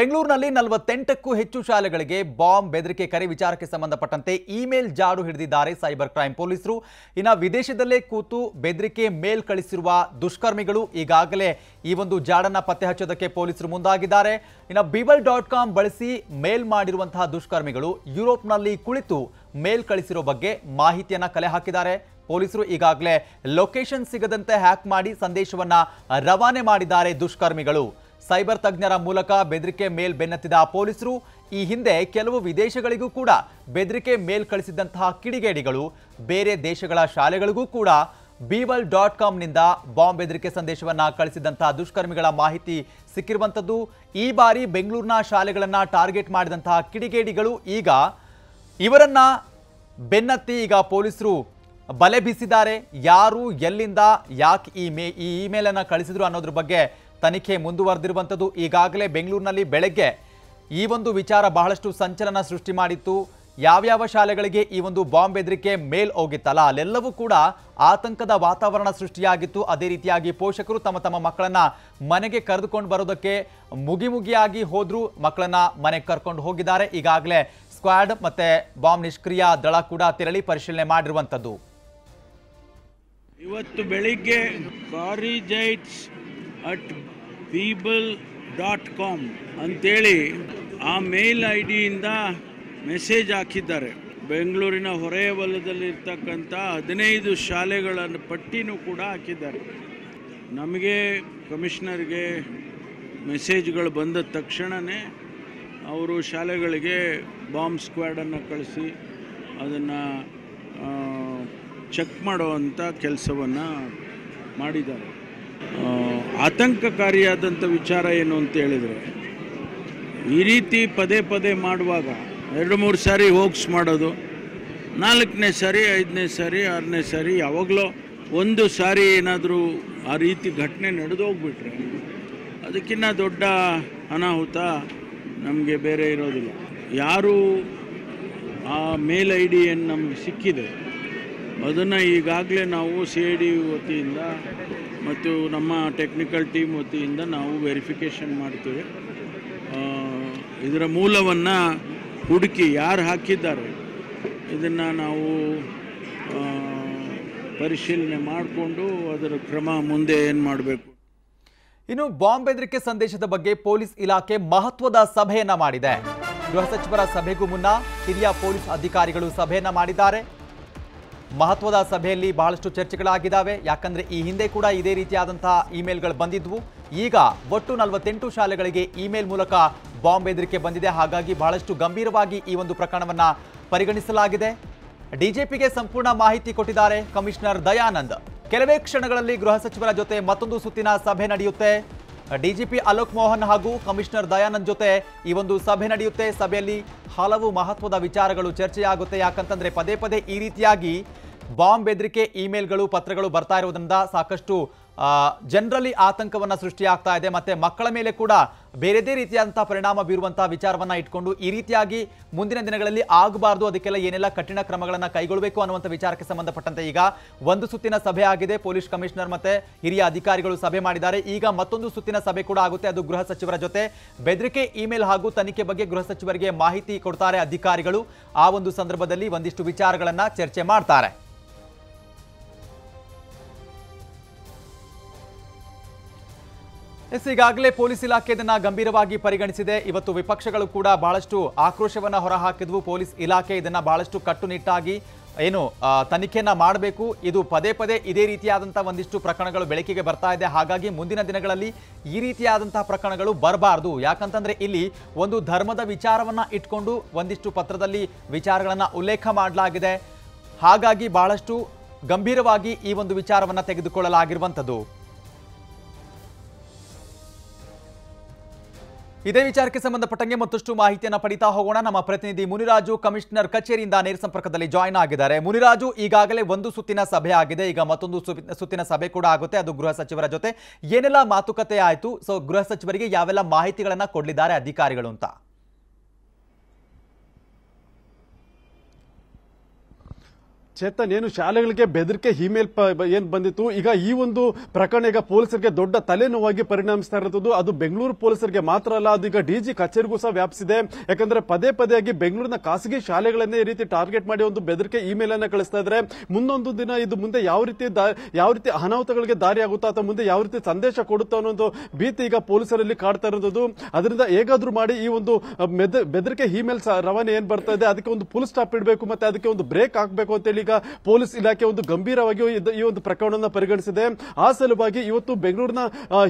ಬೆಂಗಳೂರಿನಲ್ಲಿ ನಲವತ್ತೆಂಟಕ್ಕೂ ಹೆಚ್ಚು ಶಾಲೆಗಳಿಗೆ ಬಾಂಬ್ ಬೆದರಿಕೆ ಕರೆ ವಿಚಾರಕ್ಕೆ ಸಂಬಂಧಪಟ್ಟಂತೆ ಇಮೇಲ್ ಜಾಡು ಹಿಡಿದಿದ್ದಾರೆ ಸೈಬರ್ ಕ್ರೈಂ ಪೊಲೀಸರು ಇನ್ನು ವಿದೇಶದಲ್ಲೇ ಕೂತು ಬೆದರಿಕೆ ಮೇಲ್ ಕಳಿಸಿರುವ ದುಷ್ಕರ್ಮಿಗಳು ಈಗಾಗಲೇ ಈ ಒಂದು ಜಾಡನ್ನು ಪತ್ತೆ ಹಚ್ಚೋದಕ್ಕೆ ಪೊಲೀಸರು ಮುಂದಾಗಿದ್ದಾರೆ ಇನ್ನು ಬಿಬಲ್ ಡಾಟ್ ಕಾಮ್ ಬಳಸಿ ಮೇಲ್ ಮಾಡಿರುವಂತಹ ದುಷ್ಕರ್ಮಿಗಳು ಯುರೋಪ್ನಲ್ಲಿ ಕುಳಿತು ಮೇಲ್ ಕಳಿಸಿರೋ ಬಗ್ಗೆ ಮಾಹಿತಿಯನ್ನು ಕಲೆ ಹಾಕಿದ್ದಾರೆ ಪೊಲೀಸರು ಈಗಾಗಲೇ ಲೊಕೇಶನ್ ಸಿಗದಂತೆ ಹ್ಯಾಕ್ ಮಾಡಿ ಸಂದೇಶವನ್ನು ರವಾನೆ ಮಾಡಿದ್ದಾರೆ ದುಷ್ಕರ್ಮಿಗಳು ಸೈಬರ್ ತಜ್ಞರ ಮೂಲಕ ಬೆದರಿಕೆ ಮೇಲ್ ಬೆನ್ನತ್ತಿದ ಪೊಲೀಸರು ಈ ಹಿಂದೆ ಕೆಲವು ವಿದೇಶಗಳಿಗೂ ಕೂಡ ಬೆದರಿಕೆ ಮೇಲ್ ಕಳಿಸಿದ್ದಂತಹ ಕಿಡಿಗೇಡಿಗಳು ಬೇರೆ ದೇಶಗಳ ಶಾಲೆಗಳಿಗೂ ಕೂಡ ಬಿವಲ್ ಡಾಟ್ ಕಾಮ್ನಿಂದ ಬಾಂಬ್ ಬೆದರಿಕೆ ಸಂದೇಶವನ್ನು ಕಳಿಸಿದಂತಹ ದುಷ್ಕರ್ಮಿಗಳ ಮಾಹಿತಿ ಸಿಕ್ಕಿರುವಂಥದ್ದು ಈ ಬಾರಿ ಬೆಂಗಳೂರಿನ ಶಾಲೆಗಳನ್ನು ಟಾರ್ಗೆಟ್ ಮಾಡಿದಂತಹ ಕಿಡಿಗೇಡಿಗಳು ಈಗ ಇವರನ್ನ ಬೆನ್ನತ್ತಿ ಈಗ ಪೊಲೀಸರು ಬಲೆ ಬೀಸಿದ್ದಾರೆ ಯಾರು ಎಲ್ಲಿಂದ ಯಾಕೆ ಈ ಮೇ ಈ ಇಮೇಲನ್ನು ಕಳಿಸಿದ್ರು ಅನ್ನೋದ್ರ ಬಗ್ಗೆ ತನಿಖೆ ಮುಂದುವರೆದಿರುವಂಥದ್ದು ಈಗಾಗಲೇ ಬೆಂಗಳೂರಿನಲ್ಲಿ ಬೆಳಗ್ಗೆ ಈ ಒಂದು ವಿಚಾರ ಬಹಳಷ್ಟು ಸಂಚಲನ ಸೃಷ್ಟಿ ಮಾಡಿತ್ತು ಯಾವ್ಯಾವ ಶಾಲೆಗಳಿಗೆ ಈ ಒಂದು ಬಾಂಬ್ ಬೆದರಿಕೆ ಮೇಲ್ ಹೋಗಿತ್ತಲ್ಲ ಅಲ್ಲೆಲ್ಲವೂ ಕೂಡ ಆತಂಕದ ವಾತಾವರಣ ಸೃಷ್ಟಿಯಾಗಿತ್ತು ಅದೇ ರೀತಿಯಾಗಿ ಪೋಷಕರು ತಮ್ಮ ತಮ್ಮ ಮಕ್ಕಳನ್ನ ಮನೆಗೆ ಕರೆದುಕೊಂಡು ಬರೋದಕ್ಕೆ ಮುಗಿಮುಗಿಯಾಗಿ ಹೋದರೂ ಮಕ್ಕಳನ್ನ ಮನೆಗೆ ಕರ್ಕೊಂಡು ಹೋಗಿದ್ದಾರೆ ಈಗಾಗಲೇ ಸ್ಕ್ವಾಡ್ ಮತ್ತೆ ಬಾಂಬ್ ನಿಷ್ಕ್ರಿಯ ದಳ ಕೂಡ ತೆರಳಿ ಪರಿಶೀಲನೆ ಮಾಡಿರುವಂಥದ್ದು ಇವತ್ತು ಬೆಳಿಗ್ಗೆ ಅಟ್ ಪೀಬಲ್ ಡಾಟ್ ಕಾಮ್ ಅಂಥೇಳಿ ಆ ಮೇಲ್ ಐ ಡಿಯಿಂದ ಮೆಸೇಜ್ ಹಾಕಿದ್ದಾರೆ ಬೆಂಗಳೂರಿನ ಹೊರೆಯ ವಲಯದಲ್ಲಿರ್ತಕ್ಕಂಥ ಹದಿನೈದು ಶಾಲೆಗಳ ಪಟ್ಟಿನೂ ಕೂಡ ಹಾಕಿದ್ದಾರೆ ನಮಗೆ ಕಮಿಷನರ್ಗೆ ಮೆಸೇಜ್ಗಳು ಬಂದ ತಕ್ಷಣವೇ ಅವರು ಶಾಲೆಗಳಿಗೆ ಬಾಂಬ್ ಸ್ಕ್ವಾಡನ್ನು ಕಳಿಸಿ ಅದನ್ನು ಚೆಕ್ ಮಾಡುವಂಥ ಕೆಲಸವನ್ನು ಮಾಡಿದ್ದಾರೆ ಆತಂಕಕಾರಿಯಾದಂಥ ವಿಚಾರ ಏನು ಅಂತ ಹೇಳಿದರೆ ಈ ರೀತಿ ಪದೇ ಪದೇ ಮಾಡುವಾಗ ಎರಡು ಮೂರು ಸಾರಿ ಹೋಗ್ಸ್ ಮಾಡೋದು ನಾಲ್ಕನೇ ಸಾರಿ ಐದನೇ ಸಾರಿ ಆರನೇ ಸಾರಿ ಯಾವಾಗಲೋ ಒಂದು ಸಾರಿ ಏನಾದರೂ ಆ ರೀತಿ ಘಟನೆ ನಡೆದು ಹೋಗ್ಬಿಟ್ರೆ ಅದಕ್ಕಿಂತ ದೊಡ್ಡ ಅನಾಹುತ ನಮಗೆ ಬೇರೆ ಇರೋದಿಲ್ಲ ಯಾರು ಆ ಮೇಲ್ ಐ ಡಿಯನ್ನು ನಮಗೆ ಸಿಕ್ಕಿದೆ ಅದನ್ನು ಈಗಾಗಲೇ ನಾವು ಸಿ ಐ ಡಿ ವತಿಯಿಂದ ಮತ್ತು ನಮ್ಮ ಟೆಕ್ನಿಕಲ್ ಟೀಮ್ ವತಿಯಿಂದ ನಾವು ವೆರಿಫಿಕೇಷನ್ ಮಾಡ್ತೇವೆ ಇದರ ಮೂಲವನ್ನು ಹುಡುಕಿ ಯಾರು ಹಾಕಿದ್ದಾರೆ ಇದನ್ನು ನಾವು ಪರಿಶೀಲನೆ ಮಾಡಿಕೊಂಡು ಅದರ ಕ್ರಮ ಮುಂದೆ ಏನು ಮಾಡಬೇಕು ಇನ್ನು ಬಾಂಬ್ ಬೆದರಿಕೆ ಸಂದೇಶದ ಬಗ್ಗೆ ಪೊಲೀಸ್ ಇಲಾಖೆ ಮಹತ್ವದ ಸಭೆಯನ್ನ ಮಾಡಿದೆ ಗೃಹ ಸಚಿವರ ಸಭೆಗೂ ಮುನ್ನ ಹಿರಿಯ ಪೊಲೀಸ್ ಅಧಿಕಾರಿಗಳು ಸಭೆಯನ್ನ ಮಾಡಿದ್ದಾರೆ ಮಹತ್ವದ ಸಭೆಯಲ್ಲಿ ಬಹಳಷ್ಟು ಚರ್ಚೆಗಳಾಗಿದ್ದಾವೆ ಯಾಕಂದರೆ ಈ ಹಿಂದೆ ಕೂಡ ಇದೇ ರೀತಿಯಾದಂತಹ ಇಮೇಲ್ಗಳು ಬಂದಿದ್ವು ಈಗ ಒಟ್ಟು ನಲವತ್ತೆಂಟು ಶಾಲೆಗಳಿಗೆ ಇಮೇಲ್ ಮೂಲಕ ಬಾಂಬ್ ಬೆದರಿಕೆ ಬಂದಿದೆ ಹಾಗಾಗಿ ಬಹಳಷ್ಟು ಗಂಭೀರವಾಗಿ ಈ ಒಂದು ಪ್ರಕರಣವನ್ನು ಪರಿಗಣಿಸಲಾಗಿದೆ ಡಿಜೆಪಿಗೆ ಸಂಪೂರ್ಣ ಮಾಹಿತಿ ಕೊಟ್ಟಿದ್ದಾರೆ ಕಮಿಷನರ್ ದಯಾನಂದ್ ಕೆಲವೇ ಕ್ಷಣಗಳಲ್ಲಿ ಗೃಹ ಸಚಿವರ ಜೊತೆ ಮತ್ತೊಂದು ಸುತ್ತಿನ ಸಭೆ ನಡೆಯುತ್ತೆ ಡಿಜಿಪಿ ಅಲೋಕ್ ಮೋಹನ್ ಹಾಗೂ ಕಮಿಷನರ್ ದಯಾನಂದ್ ಜೊತೆ ಈ ಒಂದು ಸಭೆ ನಡೆಯುತ್ತೆ ಸಭೆಯಲ್ಲಿ ಹಲವು ಮಹತ್ವದ ವಿಚಾರಗಳು ಚರ್ಚೆಯಾಗುತ್ತೆ ಯಾಕಂತಂದ್ರೆ ಪದೇ ಪದೇ ಈ ರೀತಿಯಾಗಿ ಬಾಂಬ್ ಬೆದರಿಕೆ ಇಮೇಲ್ಗಳು ಪತ್ರಗಳು ಬರ್ತಾ ಇರುವುದರಿಂದ ಸಾಕಷ್ಟು ಜನರಲ್ಲಿ ಆತಂಕವನ್ನು ಸೃಷ್ಟಿಯಾಗ್ತಾ ಇದೆ ಮತ್ತೆ ಮಕ್ಕಳ ಮೇಲೆ ಕೂಡ ಬೇರೆದೇ ರೀತಿಯಾದಂತಹ ಪರಿಣಾಮ ಬೀರುವಂತಹ ವಿಚಾರವನ್ನ ಇಟ್ಕೊಂಡು ಈ ರೀತಿಯಾಗಿ ಮುಂದಿನ ದಿನಗಳಲ್ಲಿ ಆಗಬಾರದು ಅದಕ್ಕೆಲ್ಲ ಏನೆಲ್ಲ ಕಠಿಣ ಕ್ರಮಗಳನ್ನು ಕೈಗೊಳ್ಳಬೇಕು ಅನ್ನುವಂಥ ವಿಚಾರಕ್ಕೆ ಸಂಬಂಧಪಟ್ಟಂತೆ ಈಗ ಒಂದು ಸುತ್ತಿನ ಸಭೆ ಆಗಿದೆ ಪೊಲೀಸ್ ಕಮಿಷನರ್ ಮತ್ತೆ ಹಿರಿಯ ಅಧಿಕಾರಿಗಳು ಸಭೆ ಮಾಡಿದ್ದಾರೆ ಈಗ ಮತ್ತೊಂದು ಸುತ್ತಿನ ಸಭೆ ಕೂಡ ಆಗುತ್ತೆ ಅದು ಗೃಹ ಸಚಿವರ ಜೊತೆ ಬೆದರಿಕೆ ಇಮೇಲ್ ಹಾಗೂ ತನಿಖೆ ಬಗ್ಗೆ ಗೃಹ ಸಚಿವರಿಗೆ ಮಾಹಿತಿ ಕೊಡ್ತಾರೆ ಅಧಿಕಾರಿಗಳು ಆ ಒಂದು ಸಂದರ್ಭದಲ್ಲಿ ಒಂದಿಷ್ಟು ವಿಚಾರಗಳನ್ನು ಚರ್ಚೆ ಮಾಡ್ತಾರೆ ಎಸ್ ಈಗಾಗಲೇ ಪೊಲೀಸ್ ಇಲಾಖೆ ಇದನ್ನು ಗಂಭೀರವಾಗಿ ಪರಿಗಣಿಸಿದೆ ಇವತ್ತು ವಿಪಕ್ಷಗಳು ಕೂಡ ಬಹಳಷ್ಟು ಆಕ್ರೋಶವನ್ನು ಹೊರಹಾಕಿದ್ವು ಪೊಲೀಸ್ ಇಲಾಖೆ ಇದನ್ನು ಬಹಳಷ್ಟು ಕಟ್ಟುನಿಟ್ಟಾಗಿ ಏನು ತನಿಖೆಯನ್ನು ಮಾಡಬೇಕು ಇದು ಪದೇ ಪದೇ ಇದೇ ರೀತಿಯಾದಂಥ ಒಂದಿಷ್ಟು ಪ್ರಕರಣಗಳು ಬೆಳಕಿಗೆ ಬರ್ತಾ ಇದೆ ಹಾಗಾಗಿ ಮುಂದಿನ ದಿನಗಳಲ್ಲಿ ಈ ರೀತಿಯಾದಂತಹ ಪ್ರಕರಣಗಳು ಬರಬಾರದು ಯಾಕಂತಂದ್ರೆ ಇಲ್ಲಿ ಒಂದು ಧರ್ಮದ ವಿಚಾರವನ್ನ ಇಟ್ಕೊಂಡು ಒಂದಿಷ್ಟು ಪತ್ರದಲ್ಲಿ ವಿಚಾರಗಳನ್ನು ಉಲ್ಲೇಖ ಮಾಡಲಾಗಿದೆ ಹಾಗಾಗಿ ಬಹಳಷ್ಟು ಗಂಭೀರವಾಗಿ ಈ ಒಂದು ವಿಚಾರವನ್ನು ತೆಗೆದುಕೊಳ್ಳಲಾಗಿರುವಂಥದ್ದು ಇದೇ ವಿಚಾರಕ್ಕೆ ಸಂಬಂಧಪಟ್ಟಂಗೆ ಮತ್ತಷ್ಟು ಮಾಹಿತಿಯನ್ನು ಪಡಿತಾ ಹೋಗೋಣ ನಮ್ಮ ಪ್ರತಿನಿಧಿ ಮುನಿರಾಜು ಕಮಿಷನರ್ ಕಚೇರಿಯಿಂದ ನೇರ ಸಂಪರ್ಕದಲ್ಲಿ ಜಾಯಿನ್ ಆಗಿದ್ದಾರೆ ಮುನಿರಾಜು ಈಗಾಗಲೇ ಒಂದು ಸುತ್ತಿನ ಸಭೆ ಆಗಿದೆ ಈಗ ಮತ್ತೊಂದು ಸುತ್ತಿನ ಸಭೆ ಕೂಡ ಆಗುತ್ತೆ ಅದು ಗೃಹ ಸಚಿವರ ಜೊತೆ ಏನೆಲ್ಲ ಮಾತುಕತೆ ಆಯಿತು ಸೊ ಗೃಹ ಸಚಿವರಿಗೆ ಯಾವೆಲ್ಲ ಮಾಹಿತಿಗಳನ್ನು ಕೊಡಲಿದ್ದಾರೆ ಅಧಿಕಾರಿಗಳು ಅಂತ ಚೇತನ್ ಏನು ಶಾಲೆಗಳಿಗೆ ಬೆದರಿಕೆ ಇಮೇಲ್ ಏನ್ ಬಂದಿತ್ತು ಈಗ ಈ ಒಂದು ಪ್ರಕರಣ ಈಗ ಪೊಲೀಸರಿಗೆ ದೊಡ್ಡ ತಲೆನೋವಾಗಿ ಪರಿಣಮಿಸ್ತಾ ಇರೋದು ಅದು ಬೆಂಗಳೂರು ಪೊಲೀಸರಿಗೆ ಮಾತ್ರ ಅಲ್ಲ ಅದೀಗ ಈಗ ಡಿಜಿ ಕಚೇರಿಗೂ ಸಹ ವ್ಯಾಪಿಸಿದೆ ಯಾಕಂದ್ರೆ ಪದೇ ಪದೇ ಆಗಿ ಬೆಂಗಳೂರಿನ ಖಾಸಗಿ ಶಾಲೆಗಳನ್ನೇ ಈ ರೀತಿ ಟಾರ್ಗೆಟ್ ಮಾಡಿ ಒಂದು ಬೆದರಿಕೆ ಇಮೇಲ್ ಅನ್ನ ಕಳಿಸ್ತಾ ಇದ್ರೆ ಮುಂದೊಂದು ದಿನ ಇದು ಮುಂದೆ ಯಾವ ರೀತಿ ಯಾವ ರೀತಿ ಅನಾಹುತಗಳಿಗೆ ದಾರಿ ಆಗುತ್ತಾ ಅಥವಾ ಮುಂದೆ ಯಾವ ರೀತಿ ಸಂದೇಶ ಕೊಡುತ್ತೋ ಅನ್ನೋ ಒಂದು ಭೀತಿ ಈಗ ಪೊಲೀಸರಲ್ಲಿ ಕಾಡ್ತಾ ಇರೋದು ಅದರಿಂದ ಹೇಗಾದ್ರೂ ಮಾಡಿ ಈ ಒಂದು ಬೆದರಿಕೆ ಇಮೇಲ್ ರವಾನೆ ಏನ್ ಬರ್ತಾ ಇದೆ ಅದಕ್ಕೆ ಒಂದು ಫುಲ್ ಸ್ಟಾಪ್ ಇಡಬೇಕು ಮತ್ತೆ ಅದಕ್ಕೆ ಒಂದು ಬ್ರೇಕ್ ಹಾಕಬೇಕು ಹೇಳಿ ಈಗ ಪೊಲೀಸ್ ಇಲಾಖೆ ಒಂದು ಗಂಭೀರವಾಗಿ ಈ ಒಂದು ಪ್ರಕರಣವನ್ನು ಪರಿಗಣಿಸಿದೆ ಆ ಸಲುವಾಗಿ ಇವತ್ತು ಬೆಂಗಳೂರಿನ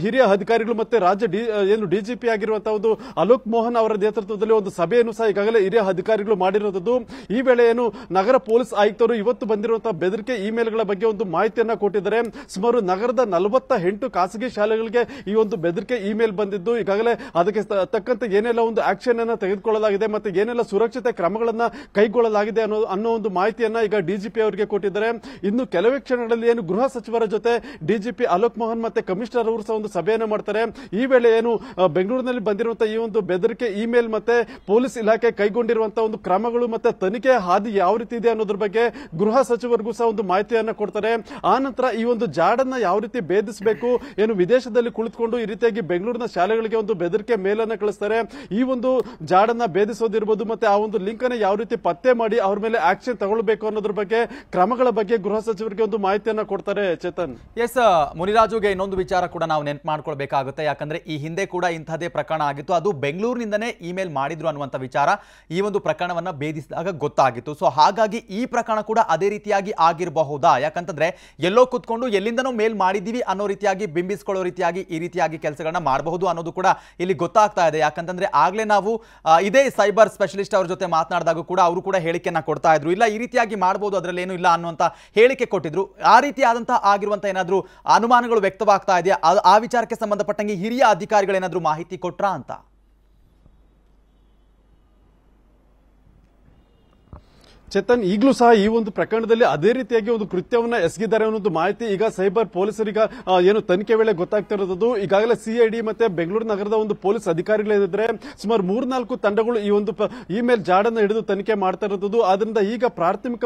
ಹಿರಿಯ ಅಧಿಕಾರಿಗಳು ಮತ್ತೆ ರಾಜ್ಯ ಏನು ಡಿಜಿಪಿ ಆಗಿರುವಂತಹ ಒಂದು ಅಲೋಕ್ ಮೋಹನ್ ಅವರ ನೇತೃತ್ವದಲ್ಲಿ ಒಂದು ಸಭೆಯನ್ನು ಸಹ ಈಗಾಗಲೇ ಹಿರಿಯ ಅಧಿಕಾರಿಗಳು ಮಾಡಿರುವಂತದ್ದು ಈ ವೇಳೆ ಏನು ನಗರ ಪೊಲೀಸ್ ಆಯುಕ್ತರು ಇವತ್ತು ಬಂದಿರುವಂತಹ ಬೆದರಿಕೆ ಇಮೇಲ್ಗಳ ಬಗ್ಗೆ ಒಂದು ಮಾಹಿತಿಯನ್ನ ಕೊಟ್ಟಿದ್ದಾರೆ ಸುಮಾರು ನಗರದ ನಲವತ್ತ ಎಂಟು ಖಾಸಗಿ ಶಾಲೆಗಳಿಗೆ ಈ ಒಂದು ಬೆದರಿಕೆ ಇಮೇಲ್ ಬಂದಿದ್ದು ಈಗಾಗಲೇ ಅದಕ್ಕೆ ತಕ್ಕಂತೆ ಏನೆಲ್ಲ ಒಂದು ಆಕ್ಷನ್ ಅನ್ನ ತೆಗೆದುಕೊಳ್ಳಲಾಗಿದೆ ಮತ್ತೆ ಏನೆಲ್ಲ ಸುರಕ್ಷತೆ ಕ್ರಮಗಳನ್ನ ಕೈಗೊಳ್ಳಲಾಗಿದೆ ಅನ್ನೋ ಅನ್ನೋ ಒಂದು ಮಾಹಿತಿಯನ್ನ ಈಗ ಡಿಜಿ ಡಿಜಿಪಿ ಅವರಿಗೆ ಕೊಟ್ಟಿದ್ದಾರೆ ಇನ್ನು ಕೆಲವೇ ಕ್ಷಣಗಳಲ್ಲಿ ಏನು ಗೃಹ ಸಚಿವರ ಜೊತೆ ಡಿಜಿಪಿ ಅಲೋಕ್ ಮೋಹನ್ ಮತ್ತೆ ಕಮಿಷನರ್ ಅವರು ಸಹ ಒಂದು ಸಭೆಯನ್ನು ಮಾಡ್ತಾರೆ ಈ ವೇಳೆ ಏನು ಬೆಂಗಳೂರಿನಲ್ಲಿ ಬಂದಿರುವಂತಹ ಈ ಒಂದು ಬೆದರಿಕೆ ಇಮೇಲ್ ಮತ್ತೆ ಪೊಲೀಸ್ ಇಲಾಖೆ ಕೈಗೊಂಡಿರುವಂತಹ ಒಂದು ಕ್ರಮಗಳು ಮತ್ತೆ ತನಿಖೆ ಹಾದಿ ಯಾವ ರೀತಿ ಇದೆ ಅನ್ನೋದ್ರ ಬಗ್ಗೆ ಗೃಹ ಸಚಿವರಿಗೂ ಸಹ ಒಂದು ಮಾಹಿತಿಯನ್ನು ಕೊಡ್ತಾರೆ ಆ ನಂತರ ಈ ಒಂದು ಜಾಡನ್ನ ಯಾವ ರೀತಿ ಭೇದಿಸಬೇಕು ಏನು ವಿದೇಶದಲ್ಲಿ ಕುಳಿತುಕೊಂಡು ಈ ರೀತಿಯಾಗಿ ಬೆಂಗಳೂರಿನ ಶಾಲೆಗಳಿಗೆ ಒಂದು ಬೆದರಿಕೆ ಮೇಲನ್ನು ಕಳಿಸ್ತಾರೆ ಈ ಒಂದು ಜಾಡನ್ನ ಭೇದಿಸೋದಿರ್ಬೋದು ಮತ್ತೆ ಆ ಒಂದು ಲಿಂಕ್ ಅನ್ನು ಯಾವ ರೀತಿ ಪತ್ತೆ ಮಾಡಿ ಅವ್ರ ಮೇಲೆ ಆಕ್ಷನ್ ತಗೊಳ್ಬೇಕು ಅನ್ನೋದ್ರ ಬಗ್ಗೆ ಕ್ರಮಗಳ ಬಗ್ಗೆ ಗೃಹ ಸಚಿವರಿಗೆ ಒಂದು ಮಾಹಿತಿಯನ್ನು ಕೊಡ್ತಾರೆ ಚೇತನ್ ಎಸ್ ಮುನಿರಾಜುಗೆ ಇನ್ನೊಂದು ವಿಚಾರ ಕೂಡ ನಾವು ನೆನ್ಪು ಮಾಡ್ಕೊಳ್ಬೇಕಾಗುತ್ತೆ ಯಾಕಂದ್ರೆ ಈ ಹಿಂದೆ ಕೂಡ ಇಂಥದೇ ಪ್ರಕರಣ ಆಗಿತ್ತು ಅದು ಬೆಂಗಳೂರಿನಿಂದನೇ ಇಮೇಲ್ ಮಾಡಿದ್ರು ಅನ್ನುವಂಥ ವಿಚಾರ ಈ ಒಂದು ಪ್ರಕರಣವನ್ನ ಭೇದಿಸಿದಾಗ ಗೊತ್ತಾಗಿತ್ತು ಸೊ ಹಾಗಾಗಿ ಈ ಪ್ರಕರಣ ಕೂಡ ಅದೇ ರೀತಿಯಾಗಿ ಆಗಿರಬಹುದಾ ಯಾಕಂತಂದ್ರೆ ಎಲ್ಲೋ ಕುತ್ಕೊಂಡು ಎಲ್ಲಿಂದನೂ ಮೇಲ್ ಮಾಡಿದ್ದೀವಿ ಅನ್ನೋ ರೀತಿಯಾಗಿ ಬಿಂಬಿಸ್ಕೊಳ್ಳೋ ರೀತಿಯಾಗಿ ಈ ರೀತಿಯಾಗಿ ಕೆಲಸಗಳನ್ನ ಮಾಡಬಹುದು ಅನ್ನೋದು ಕೂಡ ಇಲ್ಲಿ ಗೊತ್ತಾಗ್ತಾ ಇದೆ ಯಾಕಂತಂದ್ರೆ ಆಗ್ಲೇ ನಾವು ಇದೇ ಸೈಬರ್ ಸ್ಪೆಷಲಿಸ್ಟ್ ಅವ್ರ ಜೊತೆ ಮಾತನಾಡಿದಾಗ ಕೂಡ ಅವರು ಕೂಡ ಹೇಳಿಕೆಯನ್ನ ಕೊಡ್ತಾ ಇದ್ರು ಇಲ್ಲ ಈ ರೀತಿಯಾಗಿ ಮಾಡಬಹುದು ಅದರಲ್ಲಿ ಇಲ್ಲ ಅನ್ನುವಂತ ಹೇಳಿಕೆ ಕೊಟ್ಟಿದ್ರು ಆ ರೀತಿಯಾದಂತಹ ಆಗಿರುವಂತಹ ಏನಾದರೂ ಅನುಮಾನಗಳು ವ್ಯಕ್ತವಾಗ್ತಾ ಇದೆಯಾ ಆ ವಿಚಾರಕ್ಕೆ ಸಂಬಂಧಪಟ್ಟಂಗೆ ಹಿರಿಯ ಅಧಿಕಾರಿಗಳೇನಾದರೂ ಮಾಹಿತಿ ಕೊಟ್ರಾ ಅಂತ ಚೇತನ್ ಈಗಲೂ ಸಹ ಈ ಒಂದು ಪ್ರಕರಣದಲ್ಲಿ ಅದೇ ರೀತಿಯಾಗಿ ಒಂದು ಕೃತ್ಯವನ್ನ ಎಸಗಿದ್ದಾರೆ ಅನ್ನೋದು ಮಾಹಿತಿ ಈಗ ಸೈಬರ್ ಪೊಲೀಸರಿಗ ಏನು ತನಿಖೆ ವೇಳೆ ಗೊತ್ತಾಗ್ತಿರೋದು ಈಗಾಗಲೇ ಸಿಐಡಿ ಮತ್ತೆ ಬೆಂಗಳೂರು ನಗರದ ಒಂದು ಪೊಲೀಸ್ ಏನಿದ್ರೆ ಸುಮಾರು ಮೂರ್ನಾಲ್ಕು ತಂಡಗಳು ಈ ಒಂದು ಇಮೇಲ್ ಜಾಡನ್ನು ಹಿಡಿದು ತನಿಖೆ ಮಾಡ್ತಾ ಇರೋದು ಆದ್ರಿಂದ ಈಗ ಪ್ರಾಥಮಿಕ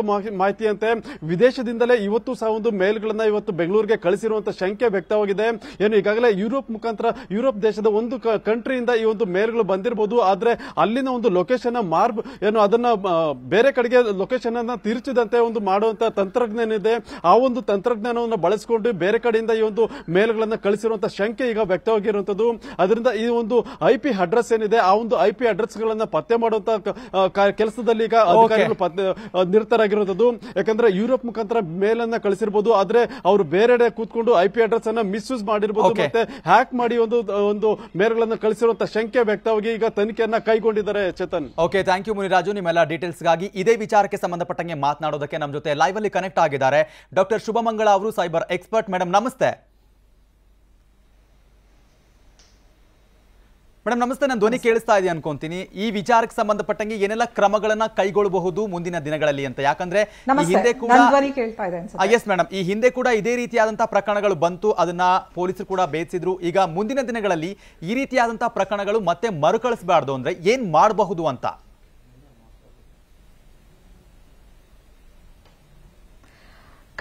ಮಾಹಿತಿಯಂತೆ ವಿದೇಶದಿಂದಲೇ ಇವತ್ತು ಸಹ ಒಂದು ಮೇಲ್ಗಳನ್ನ ಇವತ್ತು ಬೆಂಗಳೂರಿಗೆ ಕಳಿಸಿರುವಂತಹ ಶಂಕೆ ವ್ಯಕ್ತವಾಗಿದೆ ಏನು ಈಗಾಗಲೇ ಯುರೋಪ್ ಮುಖಾಂತರ ಯುರೋಪ್ ದೇಶದ ಒಂದು ಕಂಟ್ರಿಯಿಂದ ಈ ಒಂದು ಮೇಲ್ಗಳು ಬಂದಿರಬಹುದು ಆದ್ರೆ ಅಲ್ಲಿನ ಒಂದು ಲೊಕೇಶನ್ ಮಾರ್ಬ್ ಏನು ಅದನ್ನ ಬೇರೆ ಕಡೆಗೆ ಲೊಕೇಶನ್ ಅನ್ನ ತಿರುಚಿದಂತೆ ಒಂದು ಮಾಡುವಂತ ತಂತ್ರಜ್ಞಾನ ಇದೆ ಆ ಒಂದು ತಂತ್ರಜ್ಞಾನವನ್ನು ಬಳಸಿಕೊಂಡು ಬೇರೆ ಕಡೆಯಿಂದ ಈ ಒಂದು ಮೇಲ್ಗಳನ್ನ ಕಳಿಸಿರುವಂತಹ ಶಂಕೆ ಈಗ ವ್ಯಕ್ತವಾಗಿರುವಂತದ್ದು ಅದರಿಂದ ಈ ಒಂದು ಐ ಪಿ ಅಡ್ರೆಸ್ ಏನಿದೆ ಆ ಒಂದು ಐ ಪಿ ಅಡ್ರೆಸ್ ಗಳನ್ನ ಪತ್ತೆ ಮಾಡುವಂತ ಕೆಲಸದಲ್ಲಿ ಈಗ ಅಧಿಕಾರಿಗಳು ನಿರತರಾಗಿರುವಂತದ್ದು ಯಾಕಂದ್ರೆ ಯುರೋಪ್ ಮುಖಾಂತರ ಮೇಲನ್ನ ಕಳಿಸಿರ್ಬೋದು ಆದ್ರೆ ಅವರು ಬೇರೆಡೆ ಕೂತ್ಕೊಂಡು ಐ ಪಿ ಅಡ್ರೆಸ್ ಅನ್ನ ಮಿಸ್ಯೂಸ್ ಮಾಡಿರ್ಬೋದು ಮತ್ತೆ ಹ್ಯಾಕ್ ಮಾಡಿ ಒಂದು ಒಂದು ಮೇಲ್ಗಳನ್ನ ಕಳಿಸಿರುವಂತಹ ಶಂಕೆ ವ್ಯಕ್ತವಾಗಿ ಈಗ ತನಿಖೆಯನ್ನ ಕೈಗೊಂಡಿದ್ದಾರೆ Chetan okay thank you Muniraju ನಿಮ್ಮೆಲ್ಲ ಡೀಟೇಲ್ಸ್ಗಾಗಿ ಇದೇ ವಿಚಾರ ವಿಚಾರಕ್ಕೆ ಸಂಬಂಧಪಟ್ಟಂಗೆ ಮಾತನಾಡೋದಕ್ಕೆ ನಮ್ಮ ಜೊತೆ ಲೈವ್ ಅಲ್ಲಿ ಕನೆಕ್ಟ್ ಆಗಿದ್ದಾರೆ ಡಾಕ್ಟರ್ ಶುಭಮಂಗಳ ಅವರು ಸೈಬರ್ ಎಕ್ಸ್ಪರ್ಟ್ ಮೇಡಮ್ ನಮಸ್ತೆ ಮೇಡಮ್ ನಮಸ್ತೆ ನಾನು ಧ್ವನಿ ಕೇಳಿಸ್ತಾ ಇದೆ ಅನ್ಕೊಂತೀನಿ ಈ ವಿಚಾರಕ್ಕೆ ಸಂಬಂಧಪಟ್ಟಂಗೆ ಏನೆಲ್ಲ ಕ್ರಮಗಳನ್ನ ಕೈಗೊಳ್ಳಬಹುದು ಮುಂದಿನ ದಿನಗಳಲ್ಲಿ ಅಂತ ಯಾಕಂದ್ರೆ ಎಸ್ ಮೇಡಮ್ ಈ ಹಿಂದೆ ಕೂಡ ಇದೇ ರೀತಿಯಾದಂತಹ ಪ್ರಕರಣಗಳು ಬಂತು ಅದನ್ನ ಪೊಲೀಸರು ಕೂಡ ಬೇಯಿಸಿದ್ರು ಈಗ ಮುಂದಿನ ದಿನಗಳಲ್ಲಿ ಈ ರೀತಿಯಾದಂತಹ ಪ್ರಕರಣಗಳು ಮತ್ತೆ ಮರುಕಳಿಸಬಾರ್ದು ಅಂದ್ರೆ ಏನ್ ಮಾಡಬಹುದು ಅಂತ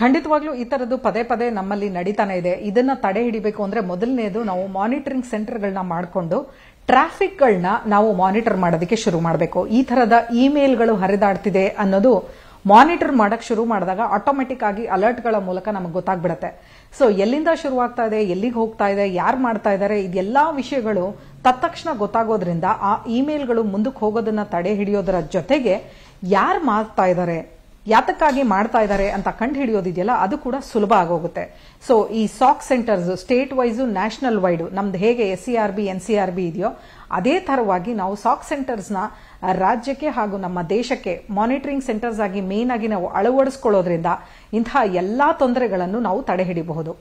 ಖಂಡಿತವಾಗ್ಲೂ ಈ ತರದ್ದು ಪದೇ ಪದೇ ನಮ್ಮಲ್ಲಿ ನಡೀತಾನೆ ಇದೆ ಇದನ್ನ ತಡೆ ಹಿಡಿಬೇಕು ಅಂದ್ರೆ ಮೊದಲನೇದು ನಾವು ಮಾನಿಟರಿಂಗ್ ಸೆಂಟರ್ಗಳನ್ನ ಮಾಡಿಕೊಂಡು ಟ್ರಾಫಿಕ್ಗಳನ್ನ ನಾವು ಮಾನಿಟರ್ ಮಾಡೋದಕ್ಕೆ ಶುರು ಮಾಡಬೇಕು ಈ ತರದ ಇಮೇಲ್ಗಳು ಹರಿದಾಡ್ತಿದೆ ಅನ್ನೋದು ಮಾನಿಟರ್ ಮಾಡಕ್ ಶುರು ಮಾಡಿದಾಗ ಆಟೋಮೆಟಿಕ್ ಆಗಿ ಅಲರ್ಟ್ಗಳ ಮೂಲಕ ನಮಗೆ ಗೊತ್ತಾಗ್ಬಿಡತ್ತೆ ಸೊ ಎಲ್ಲಿಂದ ಶುರು ಆಗ್ತಾ ಇದೆ ಎಲ್ಲಿಗೆ ಹೋಗ್ತಾ ಇದೆ ಯಾರು ಮಾಡ್ತಾ ಇದ್ದಾರೆ ಇದೆಲ್ಲಾ ವಿಷಯಗಳು ತತ್ಕ್ಷಣ ಗೊತ್ತಾಗೋದ್ರಿಂದ ಆ ಇಮೇಲ್ಗಳು ಮುಂದಕ್ಕೆ ಹೋಗೋದನ್ನ ತಡೆ ಹಿಡಿಯೋದರ ಜೊತೆಗೆ ಯಾರು ಮಾಡ್ತಾ ಇದ್ದಾರೆ ಯಾತಕ್ಕಾಗಿ ಮಾಡ್ತಾ ಇದ್ದಾರೆ ಅಂತ ಕಂಡು ಹಿಡಿಯೋದಿದೆಯಲ್ಲ ಅದು ಕೂಡ ಸುಲಭ ಆಗೋಗುತ್ತೆ ಸೊ ಈ SOC centers state wise national wide ನಮ್ದು ಹೇಗೆ S C R B N C R B ಇದೆಯೋ ಅದೇ ತರವಾಗಿ ನಾವು ಸಾಕ್ ಸೆಂಟರ್ಸ್ನ ರಾಜ್ಯಕ್ಕೆ ಹಾಗೂ ನಮ್ಮ ದೇಶಕ್ಕೆ ಮಾನಿಟರಿಂಗ್ ಸೆಂಟರ್ಸ್ ಆಗಿ ಮೇನ್ ಆಗಿ ನಾವು ಅಳವಡಿಸ್ಕೊಳ್ಳೋದ್ರಿಂದ ಇಂತಹ ಎಲ್ಲಾ ತೊಂದರೆಗಳನ್ನು ನಾವು ತಡೆಹಿಡಿಯಬಹುದು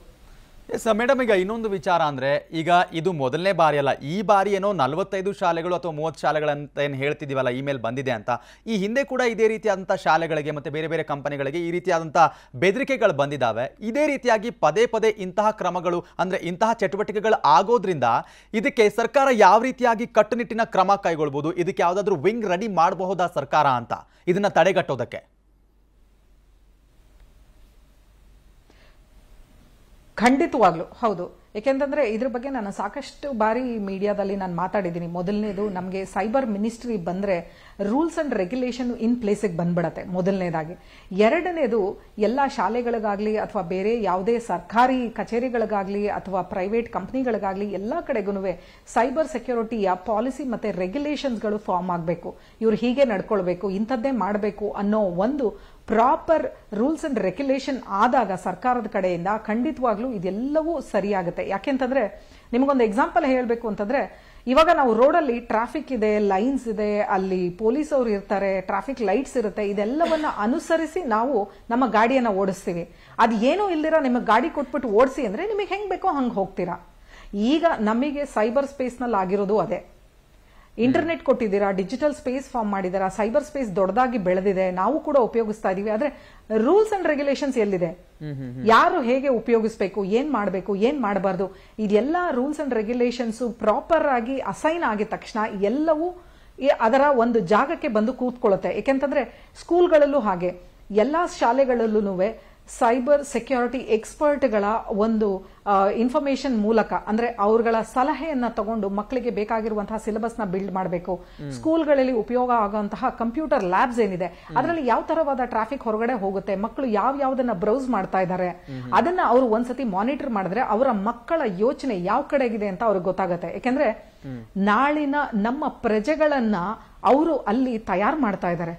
ಎಸ್ ಮೇಡಮ್ ಈಗ ಇನ್ನೊಂದು ವಿಚಾರ ಅಂದರೆ ಈಗ ಇದು ಮೊದಲನೇ ಬಾರಿ ಅಲ್ಲ ಈ ಬಾರಿ ಏನೋ ನಲವತ್ತೈದು ಶಾಲೆಗಳು ಅಥವಾ ಮೂವತ್ತು ಶಾಲೆಗಳಂತ ಏನು ಹೇಳ್ತಿದ್ದೀವಲ್ಲ ಇಮೇಲ್ ಬಂದಿದೆ ಅಂತ ಈ ಹಿಂದೆ ಕೂಡ ಇದೇ ರೀತಿಯಾದಂಥ ಶಾಲೆಗಳಿಗೆ ಮತ್ತು ಬೇರೆ ಬೇರೆ ಕಂಪನಿಗಳಿಗೆ ಈ ರೀತಿಯಾದಂಥ ಬೆದರಿಕೆಗಳು ಬಂದಿದ್ದಾವೆ ಇದೇ ರೀತಿಯಾಗಿ ಪದೇ ಪದೇ ಇಂತಹ ಕ್ರಮಗಳು ಅಂದರೆ ಇಂತಹ ಚಟುವಟಿಕೆಗಳು ಆಗೋದ್ರಿಂದ ಇದಕ್ಕೆ ಸರ್ಕಾರ ಯಾವ ರೀತಿಯಾಗಿ ಕಟ್ಟುನಿಟ್ಟಿನ ಕ್ರಮ ಕೈಗೊಳ್ಬೋದು ಇದಕ್ಕೆ ಯಾವುದಾದ್ರೂ ವಿಂಗ್ ರೆಡಿ ಮಾಡಬಹುದಾ ಸರ್ಕಾರ ಅಂತ ಇದನ್ನು ತಡೆಗಟ್ಟೋದಕ್ಕೆ ಖಂಡಿತವಾಗ್ಲು ಹೌದು ಯಾಕೆಂತಂದ್ರೆ ಇದ್ರ ಬಗ್ಗೆ ನಾನು ಸಾಕಷ್ಟು ಬಾರಿ ಮೀಡಿಯಾದಲ್ಲಿ ನಾನು ಮಾತಾಡಿದ್ದೀನಿ ಮೊದಲನೇದು ನಮಗೆ ಸೈಬರ್ ಮಿನಿಸ್ಟ್ರಿ ಬಂದ್ರೆ ರೂಲ್ಸ್ ಅಂಡ್ ರೆಗ್ಯುಲೇಷನ್ ಇನ್ ಪ್ಲೇಸಿಗೆ ಬಂದ್ಬಿಡತ್ತೆ ಮೊದಲನೇದಾಗಿ ಎರಡನೇದು ಎಲ್ಲ ಶಾಲೆಗಳಿಗಾಗ್ಲಿ ಅಥವಾ ಬೇರೆ ಯಾವುದೇ ಸರ್ಕಾರಿ ಕಚೇರಿಗಳಿಗಾಗ್ಲಿ ಅಥವಾ ಪ್ರೈವೇಟ್ ಕಂಪನಿಗಳಿಗಾಗ್ಲಿ ಎಲ್ಲ ಕಡೆಗೂ ಸೈಬರ್ ಸೆಕ್ಯೂರಿಟಿಯ ಪಾಲಿಸಿ ಮತ್ತೆ ರೆಗ್ಯುಲೇಷನ್ಸ್ಗಳು ಫಾರ್ಮ್ ಆಗಬೇಕು ಇವ್ರು ಹೀಗೆ ನಡ್ಕೊಳ್ಬೇಕು ಇಂಥದ್ದೇ ಮಾಡಬೇಕು ಅನ್ನೋ ಒಂದು ಪ್ರಾಪರ್ ರೂಲ್ಸ್ ಅಂಡ್ ರೆಗ್ಯುಲೇಷನ್ ಆದಾಗ ಸರ್ಕಾರದ ಕಡೆಯಿಂದ ಖಂಡಿತವಾಗ್ಲೂ ಇದೆಲ್ಲವೂ ಸರಿಯಾಗುತ್ತೆ ಯಾಕೆಂತಂದ್ರೆ ನಿಮಗೊಂದು ಎಕ್ಸಾಂಪಲ್ ಹೇಳಬೇಕು ಅಂತಂದ್ರೆ ಇವಾಗ ನಾವು ರೋಡಲ್ಲಿ ಟ್ರಾಫಿಕ್ ಇದೆ ಲೈನ್ಸ್ ಇದೆ ಅಲ್ಲಿ ಪೊಲೀಸ್ ಅವರು ಇರ್ತಾರೆ ಟ್ರಾಫಿಕ್ ಲೈಟ್ಸ್ ಇರುತ್ತೆ ಇದೆಲ್ಲವನ್ನ ಅನುಸರಿಸಿ ನಾವು ನಮ್ಮ ಗಾಡಿಯನ್ನ ಓಡಿಸ್ತೀವಿ ಅದು ಏನೂ ಇಲ್ದಿರ ನಿಮಗೆ ಗಾಡಿ ಕೊಟ್ಬಿಟ್ಟು ಓಡಿಸಿ ಅಂದ್ರೆ ನಿಮಗೆ ಹೆಂಗ್ ಬೇಕೋ ಹಂಗೆ ಹೋಗ್ತೀರಾ ಈಗ ನಮಗೆ ಸೈಬರ್ ಸ್ಪೇಸ್ನಲ್ಲಿ ಆಗಿರೋದು ಅದೇ ಇಂಟರ್ನೆಟ್ ಕೊಟ್ಟಿದ್ದೀರಾ ಡಿಜಿಟಲ್ ಸ್ಪೇಸ್ ಫಾರ್ಮ್ ಮಾಡಿದಾರ ಸೈಬರ್ ಸ್ಪೇಸ್ ದೊಡ್ಡದಾಗಿ ಬೆಳೆದಿದೆ ನಾವು ಕೂಡ ಉಪಯೋಗಿಸ್ತಾ ಇದೀವಿ ಆದ್ರೆ ರೂಲ್ಸ್ ಅಂಡ್ ರೆಗ್ಯುಲೇಷನ್ಸ್ ಎಲ್ಲಿದೆ ಯಾರು ಹೇಗೆ ಉಪಯೋಗಿಸಬೇಕು ಏನ್ ಮಾಡಬೇಕು ಏನ್ ಮಾಡಬಾರ್ದು ಇದೆಲ್ಲ ರೂಲ್ಸ್ ಅಂಡ್ ರೆಗ್ಯುಲೇಷನ್ಸ್ ಪ್ರಾಪರ್ ಆಗಿ ಅಸೈನ್ ಆಗಿದ ತಕ್ಷಣ ಎಲ್ಲವೂ ಅದರ ಒಂದು ಜಾಗಕ್ಕೆ ಬಂದು ಕೂತ್ಕೊಳ್ಳುತ್ತೆ ಯಾಕೆಂತಂದ್ರೆ ಸ್ಕೂಲ್ಗಳಲ್ಲೂ ಹಾಗೆ ಎಲ್ಲಾ ಶಾಲೆಗಳಲ್ಲೂ ಸೈಬರ್ ಸೆಕ್ಯೂರಿಟಿ ಎಕ್ಸ್ಪರ್ಟ್ ಗಳ ಒಂದು ಇನ್ಫಾರ್ಮೇಶನ್ ಮೂಲಕ ಅಂದ್ರೆ ಅವರುಗಳ ಸಲಹೆಯನ್ನ ತಗೊಂಡು ಮಕ್ಕಳಿಗೆ ಬೇಕಾಗಿರುವಂತಹ ಸಿಲೆಬಸ್ ನ ಬಿಲ್ಡ್ ಮಾಡಬೇಕು ಸ್ಕೂಲ್ಗಳಲ್ಲಿ ಉಪಯೋಗ ಆಗುವಂತಹ ಕಂಪ್ಯೂಟರ್ ಲ್ಯಾಬ್ಸ್ ಏನಿದೆ ಅದರಲ್ಲಿ ಯಾವ ತರವಾದ ಟ್ರಾಫಿಕ್ ಹೊರಗಡೆ ಹೋಗುತ್ತೆ ಮಕ್ಕಳು ಯಾವ ಯಾವ್ದನ್ನ ಬ್ರೌಸ್ ಮಾಡ್ತಾ ಇದ್ದಾರೆ ಅದನ್ನ ಅವರು ಒಂದ್ಸತಿ ಮಾನಿಟರ್ ಮಾಡಿದ್ರೆ ಅವರ ಮಕ್ಕಳ ಯೋಚನೆ ಯಾವ ಕಡೆಗಿದೆ ಅಂತ ಅವ್ರಿಗೆ ಗೊತ್ತಾಗುತ್ತೆ ಯಾಕೆಂದ್ರೆ ನಾಳಿನ ನಮ್ಮ ಪ್ರಜೆಗಳನ್ನ ಅವರು ಅಲ್ಲಿ ತಯಾರು ಮಾಡ್ತಾ ಇದ್ದಾರೆ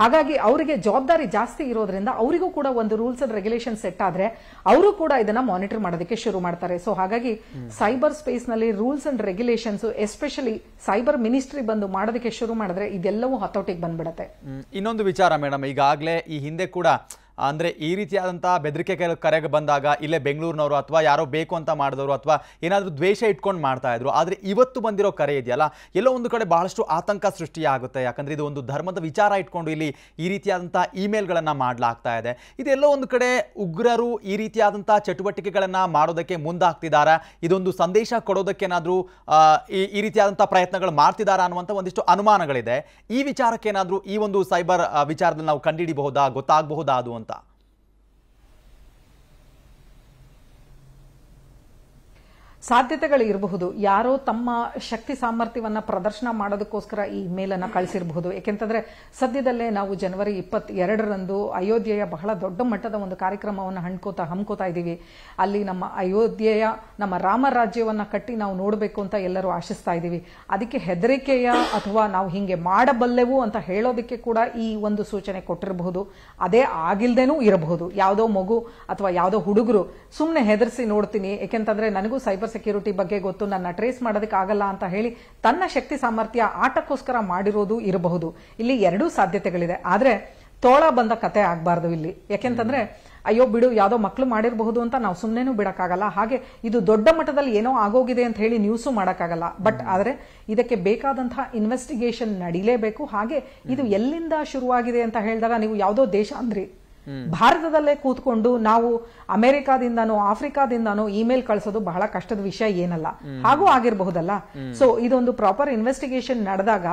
ಹಾಗಾಗಿ ಅವರಿಗೆ ಜವಾಬ್ದಾರಿ ಜಾಸ್ತಿ ಇರೋದ್ರಿಂದ ಅವರಿಗೂ ಕೂಡ ಒಂದು ರೂಲ್ಸ್ ಅಂಡ್ ರೆಗ್ಯುಲೇಷನ್ ಸೆಟ್ ಆದ್ರೆ ಅವರು ಕೂಡ ಇದನ್ನ ಮಾನಿಟರ್ ಮಾಡೋದಕ್ಕೆ ಶುರು ಮಾಡ್ತಾರೆ ಸೊ ಹಾಗಾಗಿ ಸೈಬರ್ ಸ್ಪೇಸ್ ನಲ್ಲಿ rules and regulations especially cyber ministry ಬಂದು ಮಾಡೋದಕ್ಕೆ ಶುರು ಮಾಡಿದ್ರೆ ಇದೆಲ್ಲವೂ ಹತೋಟಿಗೆ ಬಂದ್ಬಿಡತ್ತೆ ಇನ್ನೊಂದು ವಿಚಾರ ಮೇಡಮ್ ಈಗಾಗಲೇ ಈ ಹಿಂದೆ ಕೂಡ ಅಂದರೆ ಈ ರೀತಿಯಾದಂಥ ಬೆದರಿಕೆ ಕರೆಗೆ ಬಂದಾಗ ಇಲ್ಲೇ ಬೆಂಗಳೂರಿನವರು ಅಥವಾ ಯಾರೋ ಬೇಕು ಅಂತ ಮಾಡಿದವರು ಅಥವಾ ಏನಾದರೂ ದ್ವೇಷ ಇಟ್ಕೊಂಡು ಮಾಡ್ತಾ ಇದ್ರು ಆದರೆ ಇವತ್ತು ಬಂದಿರೋ ಕರೆ ಇದೆಯಲ್ಲ ಎಲ್ಲೋ ಒಂದು ಕಡೆ ಬಹಳಷ್ಟು ಆತಂಕ ಸೃಷ್ಟಿಯಾಗುತ್ತೆ ಯಾಕಂದರೆ ಇದು ಒಂದು ಧರ್ಮದ ವಿಚಾರ ಇಟ್ಕೊಂಡು ಇಲ್ಲಿ ಈ ರೀತಿಯಾದಂಥ ಇಮೇಲ್ಗಳನ್ನು ಮಾಡಲಾಗ್ತಾ ಇದೆ ಇದೆಲ್ಲೋ ಒಂದು ಕಡೆ ಉಗ್ರರು ಈ ರೀತಿಯಾದಂಥ ಚಟುವಟಿಕೆಗಳನ್ನು ಮಾಡೋದಕ್ಕೆ ಮುಂದಾಗ್ತಿದ್ದಾರೆ ಇದೊಂದು ಸಂದೇಶ ಕೊಡೋದಕ್ಕೇನಾದರೂ ಈ ರೀತಿಯಾದಂಥ ಪ್ರಯತ್ನಗಳು ಮಾಡ್ತಿದ್ದಾರೆ ಅನ್ನುವಂಥ ಒಂದಿಷ್ಟು ಅನುಮಾನಗಳಿದೆ ಈ ವಿಚಾರಕ್ಕೇನಾದರೂ ಈ ಒಂದು ಸೈಬರ್ ವಿಚಾರದಲ್ಲಿ ನಾವು ಕಂಡಿಡಿಬಹುದಾ ಗೊತ್ತಾಗಬಹುದಾ ಅದು ಅಂತ ಸಾಧ್ಯತೆಗಳು ಇರಬಹುದು ಯಾರೋ ತಮ್ಮ ಶಕ್ತಿ ಸಾಮರ್ಥ್ಯವನ್ನ ಪ್ರದರ್ಶನ ಮಾಡೋದಕ್ಕೋಸ್ಕರ ಈ ಮೇಲ್ ಅನ್ನ ಕಳಿಸಿರಬಹುದು ಏಕೆಂತಂದ್ರೆ ಸದ್ಯದಲ್ಲೇ ನಾವು ಜನವರಿ ಇಪ್ಪತ್ತ್ ಎರಡರಂದು ಅಯೋಧ್ಯೆಯ ಬಹಳ ದೊಡ್ಡ ಮಟ್ಟದ ಒಂದು ಕಾರ್ಯಕ್ರಮವನ್ನು ಹಣ್ಕೋತಾ ಹಮ್ಕೋತಾ ಇದ್ದೀವಿ ಅಲ್ಲಿ ನಮ್ಮ ಅಯೋಧ್ಯೆಯ ನಮ್ಮ ರಾಮ ಕಟ್ಟಿ ನಾವು ನೋಡಬೇಕು ಅಂತ ಎಲ್ಲರೂ ಆಶಿಸ್ತಾ ಇದ್ದೀವಿ ಅದಕ್ಕೆ ಹೆದರಿಕೆಯ ಅಥವಾ ನಾವು ಹಿಂಗೆ ಮಾಡಬಲ್ಲೆವು ಅಂತ ಹೇಳೋದಕ್ಕೆ ಕೂಡ ಈ ಒಂದು ಸೂಚನೆ ಕೊಟ್ಟಿರಬಹುದು ಅದೇ ಆಗಿಲ್ದೇನೂ ಇರಬಹುದು ಯಾವುದೋ ಮಗು ಅಥವಾ ಯಾವುದೋ ಹುಡುಗರು ಸುಮ್ಮನೆ ಹೆದರಿಸಿ ನೋಡ್ತೀನಿ ಯಾಕೆಂತಂದ್ರೆ ನನಗೂ ಸೈಬರ್ ಸೆಕ್ಯೂರಿಟಿ ಬಗ್ಗೆ ಗೊತ್ತು ನನ್ನ ಟ್ರೇಸ್ ಆಗಲ್ಲ ಅಂತ ಹೇಳಿ ತನ್ನ ಶಕ್ತಿ ಸಾಮರ್ಥ್ಯ ಆಟಕ್ಕೋಸ್ಕರ ಮಾಡಿರೋದು ಇರಬಹುದು ಇಲ್ಲಿ ಎರಡೂ ಸಾಧ್ಯತೆಗಳಿದೆ ಆದರೆ ತೋಳ ಬಂದ ಕತೆ ಆಗಬಾರ್ದು ಇಲ್ಲಿ ಯಾಕೆಂತಂದ್ರೆ ಅಯ್ಯೋ ಬಿಡು ಯಾವ್ದೋ ಮಕ್ಕಳು ಮಾಡಿರಬಹುದು ಅಂತ ನಾವು ಸುಮ್ಮನೆನೂ ಬಿಡಕ್ಕಾಗಲ್ಲ ಹಾಗೆ ಇದು ದೊಡ್ಡ ಮಟ್ಟದಲ್ಲಿ ಏನೋ ಆಗೋಗಿದೆ ಅಂತ ಹೇಳಿ ನ್ಯೂಸು ಮಾಡಕ್ಕಾಗಲ್ಲ ಬಟ್ ಆದ್ರೆ ಇದಕ್ಕೆ ಬೇಕಾದಂತಹ ಇನ್ವೆಸ್ಟಿಗೇಷನ್ ನಡೀಲೇಬೇಕು ಹಾಗೆ ಇದು ಎಲ್ಲಿಂದ ಶುರುವಾಗಿದೆ ಅಂತ ಹೇಳಿದಾಗ ನೀವು ಯಾವ್ದೋ ದೇಶ ಅಂದ್ರಿ ಭಾರತದಲ್ಲೇ ಕೂತ್ಕೊಂಡು ನಾವು ಅಮೆರಿಕಾದಿಂದನೋ ಆಫ್ರಿಕಾದಿಂದನೋ ಇಮೇಲ್ ಕಳಿಸೋದು ಬಹಳ ಕಷ್ಟದ ವಿಷಯ ಏನಲ್ಲ ಹಾಗೂ ಆಗಿರಬಹುದಲ್ಲ ಸೊ ಇದೊಂದು ಪ್ರಾಪರ್ ಇನ್ವೆಸ್ಟಿಗೇಷನ್ ನಡೆದಾಗ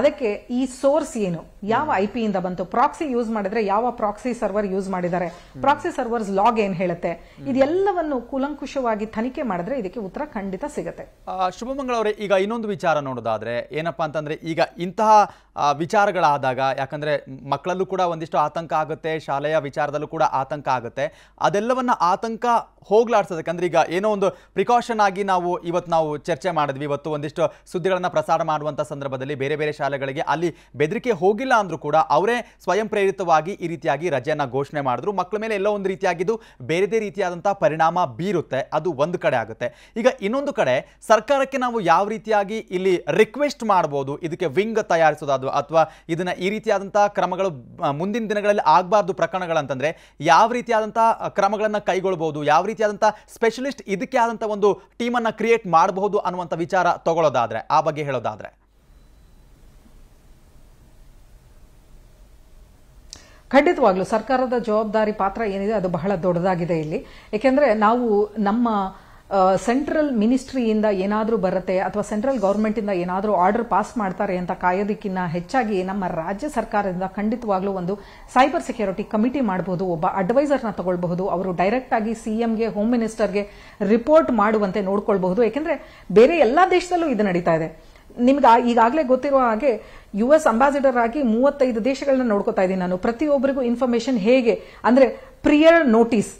ಅದಕ್ಕೆ ಈ ಸೋರ್ಸ್ ಏನು ಯಾವ ಐ ಇಂದ ಬಂತು ಪ್ರಾಕ್ಸಿ ಯೂಸ್ ಮಾಡಿದ್ರೆ ಯಾವ ಪ್ರಾಕ್ಸಿ ಸರ್ವರ್ ಯೂಸ್ ಮಾಡಿದ್ದಾರೆ ಪ್ರಾಕ್ಸಿ ಸರ್ವರ್ಸ್ ಲಾಗ್ ಏನ್ ಹೇಳುತ್ತೆ ಇದೆಲ್ಲವನ್ನು ಕೂಲಂಕುಷವಾಗಿ ತನಿಖೆ ಮಾಡಿದ್ರೆ ಇದಕ್ಕೆ ಉತ್ತರ ಖಂಡಿತ ಸಿಗುತ್ತೆ ಶುಭಮಂಗಳ ಅವರೇ ಈಗ ಇನ್ನೊಂದು ವಿಚಾರ ನೋಡೋದಾದ್ರೆ ಏನಪ್ಪಾ ಅಂತಂದ್ರೆ ಈಗ ಇಂತಹ ವಿಚಾರಗಳಾದಾಗ ಯಾಕಂದ್ರೆ ಮಕ್ಕಳಲ್ಲೂ ಕೂಡ ಒಂದಿಷ್ಟು ಆತಂಕ ಆಗುತ್ತೆ ಶಾಲೆಯ ವಿಚಾರದಲ್ಲೂ ಕೂಡ ಆತಂಕ ಆಗುತ್ತೆ ಅದೆಲ್ಲವನ್ನ ಆತಂಕ ಹೋಗ್ಲಾಡ್ಸೋದಕ್ಕೆ ಈಗ ಏನೋ ಒಂದು ಪ್ರಿಕಾಷನ್ ಆಗಿ ನಾವು ಇವತ್ತು ನಾವು ಚರ್ಚೆ ಮಾಡಿದ್ವಿ ಇವತ್ತು ಒಂದಿಷ್ಟು ಸುದ್ದಿಗಳನ್ನು ಪ್ರಸಾರ ಮಾಡುವಂಥ ಸಂದರ್ಭದಲ್ಲಿ ಬೇರೆ ಬೇರೆ ಶಾಲೆಗಳಿಗೆ ಅಲ್ಲಿ ಬೆದರಿಕೆ ಹೋಗಿಲ್ಲ ಅಂದರೂ ಕೂಡ ಅವರೇ ಸ್ವಯಂ ಪ್ರೇರಿತವಾಗಿ ಈ ರೀತಿಯಾಗಿ ರಜೆಯನ್ನು ಘೋಷಣೆ ಮಾಡಿದ್ರು ಮಕ್ಕಳ ಮೇಲೆ ಎಲ್ಲೋ ಒಂದು ರೀತಿಯಾಗಿದ್ದು ಬೇರೆದೇ ರೀತಿಯಾದಂಥ ಪರಿಣಾಮ ಬೀರುತ್ತೆ ಅದು ಒಂದು ಕಡೆ ಆಗುತ್ತೆ ಈಗ ಇನ್ನೊಂದು ಕಡೆ ಸರ್ಕಾರಕ್ಕೆ ನಾವು ಯಾವ ರೀತಿಯಾಗಿ ಇಲ್ಲಿ ರಿಕ್ವೆಸ್ಟ್ ಮಾಡ್ಬೋದು ಇದಕ್ಕೆ ವಿಂಗ್ ತಯಾರಿಸೋದಾದ್ರು ಅಥವಾ ಇದನ್ನು ಈ ರೀತಿಯಾದಂಥ ಕ್ರಮಗಳು ಮುಂದಿನ ದಿನಗಳಲ್ಲಿ ಆಗಬಾರ್ದು ಪ್ರಕರಣಗಳಂತಂದರೆ ಯಾವ ರೀತಿಯಾದಂಥ ಕ್ರಮಗಳನ್ನು ಕೈಗೊಳ್ಬೋದು ಯಾವ ರೀತಿ ರೀತಿಯಾದಂಥ ಸ್ಪೆಷಲಿಸ್ಟ್ ಇದಕ್ಕೆ ಆದಂತಹ ಒಂದು ಅನ್ನ ಕ್ರಿಯೇಟ್ ಮಾಡಬಹುದು ಅನ್ನುವಂತ ವಿಚಾರ ತಗೊಳ್ಳೋದಾದ್ರೆ ಆ ಬಗ್ಗೆ ಹೇಳೋದಾದ್ರೆ ಖಂಡಿತವಾಗ್ಲೂ ಸರ್ಕಾರದ ಜವಾಬ್ದಾರಿ ಪಾತ್ರ ಏನಿದೆ ಅದು ಬಹಳ ದೊಡ್ಡದಾಗಿದೆ ಇಲ್ಲಿ ಏಕೆಂದರೆ ನಾವು ನಮ್ಮ ಸೆಂಟ್ರಲ್ ಮಿನಿಸ್ಟ್ರಿಯಿಂದ ಏನಾದರೂ ಬರುತ್ತೆ ಅಥವಾ ಸೆಂಟ್ರಲ್ ಗೌರ್ಮೆಂಟಿಂದ ಏನಾದರೂ ಆರ್ಡರ್ ಪಾಸ್ ಮಾಡ್ತಾರೆ ಅಂತ ಕಾಯೋದಕ್ಕಿಂತ ಹೆಚ್ಚಾಗಿ ನಮ್ಮ ರಾಜ್ಯ ಸರ್ಕಾರದಿಂದ ಖಂಡಿತವಾಗ್ಲೂ ಒಂದು ಸೈಬರ್ ಸೆಕ್ಯೂರಿಟಿ ಕಮಿಟಿ ಮಾಡಬಹುದು ಒಬ್ಬ ಅಡ್ವೈಸರ್ನ ತಗೊಳ್ಬಹುದು ಅವರು ಡೈರೆಕ್ಟ್ ಆಗಿ ಸಿಎಂಗೆ ಹೋಮ್ ಮಿನಿಸ್ಟರ್ಗೆ ರಿಪೋರ್ಟ್ ಮಾಡುವಂತೆ ನೋಡ್ಕೊಳ್ಬಹುದು ಯಾಕೆಂದ್ರೆ ಬೇರೆ ಎಲ್ಲ ದೇಶದಲ್ಲೂ ಇದು ನಡೀತಾ ಇದೆ ನಿಮ್ಗೆ ಈಗಾಗಲೇ ಗೊತ್ತಿರುವ ಹಾಗೆ ಯು ಎಸ್ ಅಂಬಾಸಿಡರ್ ಆಗಿ ಮೂವತ್ತೈದು ದೇಶಗಳನ್ನ ನೋಡ್ಕೋತಾ ಇದ್ದೀನಿ ನಾನು ಪ್ರತಿಯೊಬ್ಬರಿಗೂ ಇನ್ಫಾರ್ಮೇಶನ್ ಹೇಗೆ ಅಂದ್ರೆ ಪ್ರಿಯರ್ ನೋಟಿಸ್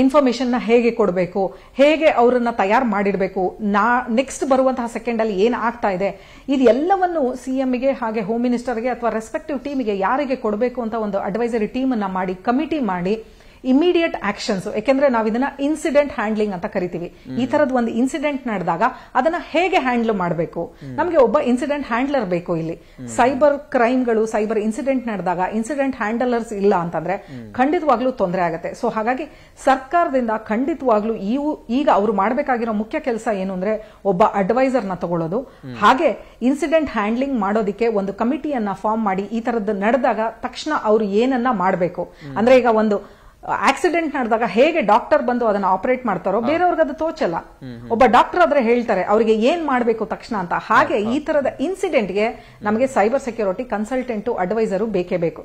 ಇನ್ಫಾರ್ಮೇಶನ್ನ ಹೇಗೆ ಕೊಡಬೇಕು ಹೇಗೆ ಅವರನ್ನ ತಯಾರು ಮಾಡಿರಬೇಕು ನಾ ನೆಕ್ಸ್ಟ್ ಬರುವಂತಹ ಸೆಕೆಂಡಲ್ಲಿ ಏನು ಆಗ್ತಾ ಇದೆ ಇದೆಲ್ಲವನ್ನು ಸಿ ಗೆ ಹಾಗೆ ಹೋಮ್ ಮಿನಿಸ್ಟರ್ಗೆ ಅಥವಾ ರೆಸ್ಪೆಕ್ಟಿವ್ ಟೀಮ್ಗೆ ಯಾರಿಗೆ ಕೊಡಬೇಕು ಅಂತ ಒಂದು ಅಡ್ವೈಸರಿ ಟೀಮನ್ನು ಮಾಡಿ ಕಮಿಟಿ ಮಾಡಿ ಇಮಿಡಿಯೇಟ್ ಆಕ್ಷನ್ಸ್ ಯಾಕೆಂದ್ರೆ ನಾವು ಇದನ್ನ ಇನ್ಸಿಡೆಂಟ್ ಹ್ಯಾಂಡ್ಲಿಂಗ್ ಅಂತ ಕರಿತೀವಿ ಈ ತರದ ಒಂದು ಇನ್ಸಿಡೆಂಟ್ ನಡೆದಾಗ ಅದನ್ನ ಹೇಗೆ ಹ್ಯಾಂಡ್ಲ್ ಮಾಡಬೇಕು ನಮಗೆ ಒಬ್ಬ ಇನ್ಸಿಡೆಂಟ್ ಹ್ಯಾಂಡ್ಲರ್ ಬೇಕು ಇಲ್ಲಿ ಸೈಬರ್ ಕ್ರೈಮ್ಗಳು ಸೈಬರ್ ಇನ್ಸಿಡೆಂಟ್ ನಡೆದಾಗ ಇನ್ಸಿಡೆಂಟ್ ಹ್ಯಾಂಡಲರ್ಸ್ ಇಲ್ಲ ಅಂತಂದ್ರೆ ಖಂಡಿತವಾಗ್ಲೂ ತೊಂದರೆ ಆಗುತ್ತೆ ಸೊ ಹಾಗಾಗಿ ಸರ್ಕಾರದಿಂದ ಖಂಡಿತವಾಗ್ಲೂ ಈಗ ಅವರು ಮಾಡಬೇಕಾಗಿರೋ ಮುಖ್ಯ ಕೆಲಸ ಏನು ಅಂದ್ರೆ ಒಬ್ಬ ಅಡ್ವೈಸರ್ ನ ತಗೊಳ್ಳೋದು ಹಾಗೆ ಇನ್ಸಿಡೆಂಟ್ ಹ್ಯಾಂಡ್ಲಿಂಗ್ ಮಾಡೋದಕ್ಕೆ ಒಂದು ಕಮಿಟಿಯನ್ನ ಫಾರ್ಮ್ ಮಾಡಿ ಈ ತರದ್ದು ನಡೆದಾಗ ತಕ್ಷಣ ಅವರು ಏನನ್ನ ಮಾಡಬೇಕು ಅಂದ್ರೆ ಈಗ ಒಂದು ಆಕ್ಸಿಡೆಂಟ್ ನಡೆದಾಗ ಹೇಗೆ ಡಾಕ್ಟರ್ ಬಂದು ಅದನ್ನ ಆಪರೇಟ್ ಮಾಡ್ತಾರೋ ಬೇರೆಯವ್ರಿಗೆ ಅದು ತೋಚಲ್ಲ ಒಬ್ಬ ಡಾಕ್ಟರ್ ಆದ್ರೆ ಹೇಳ್ತಾರೆ ಅವರಿಗೆ ಏನ್ ಮಾಡಬೇಕು ತಕ್ಷಣ ಅಂತ ಹಾಗೆ ಈ ತರದ ಇನ್ಸಿಡೆಂಟ್ ಗೆ ನಮಗೆ ಸೈಬರ್ ಸೆಕ್ಯೂರಿಟಿ ಕನ್ಸಲ್ಟೆಂಟ್ ಅಡ್ವೈಸರ್ ಬೇಕೇ ಬೇಕು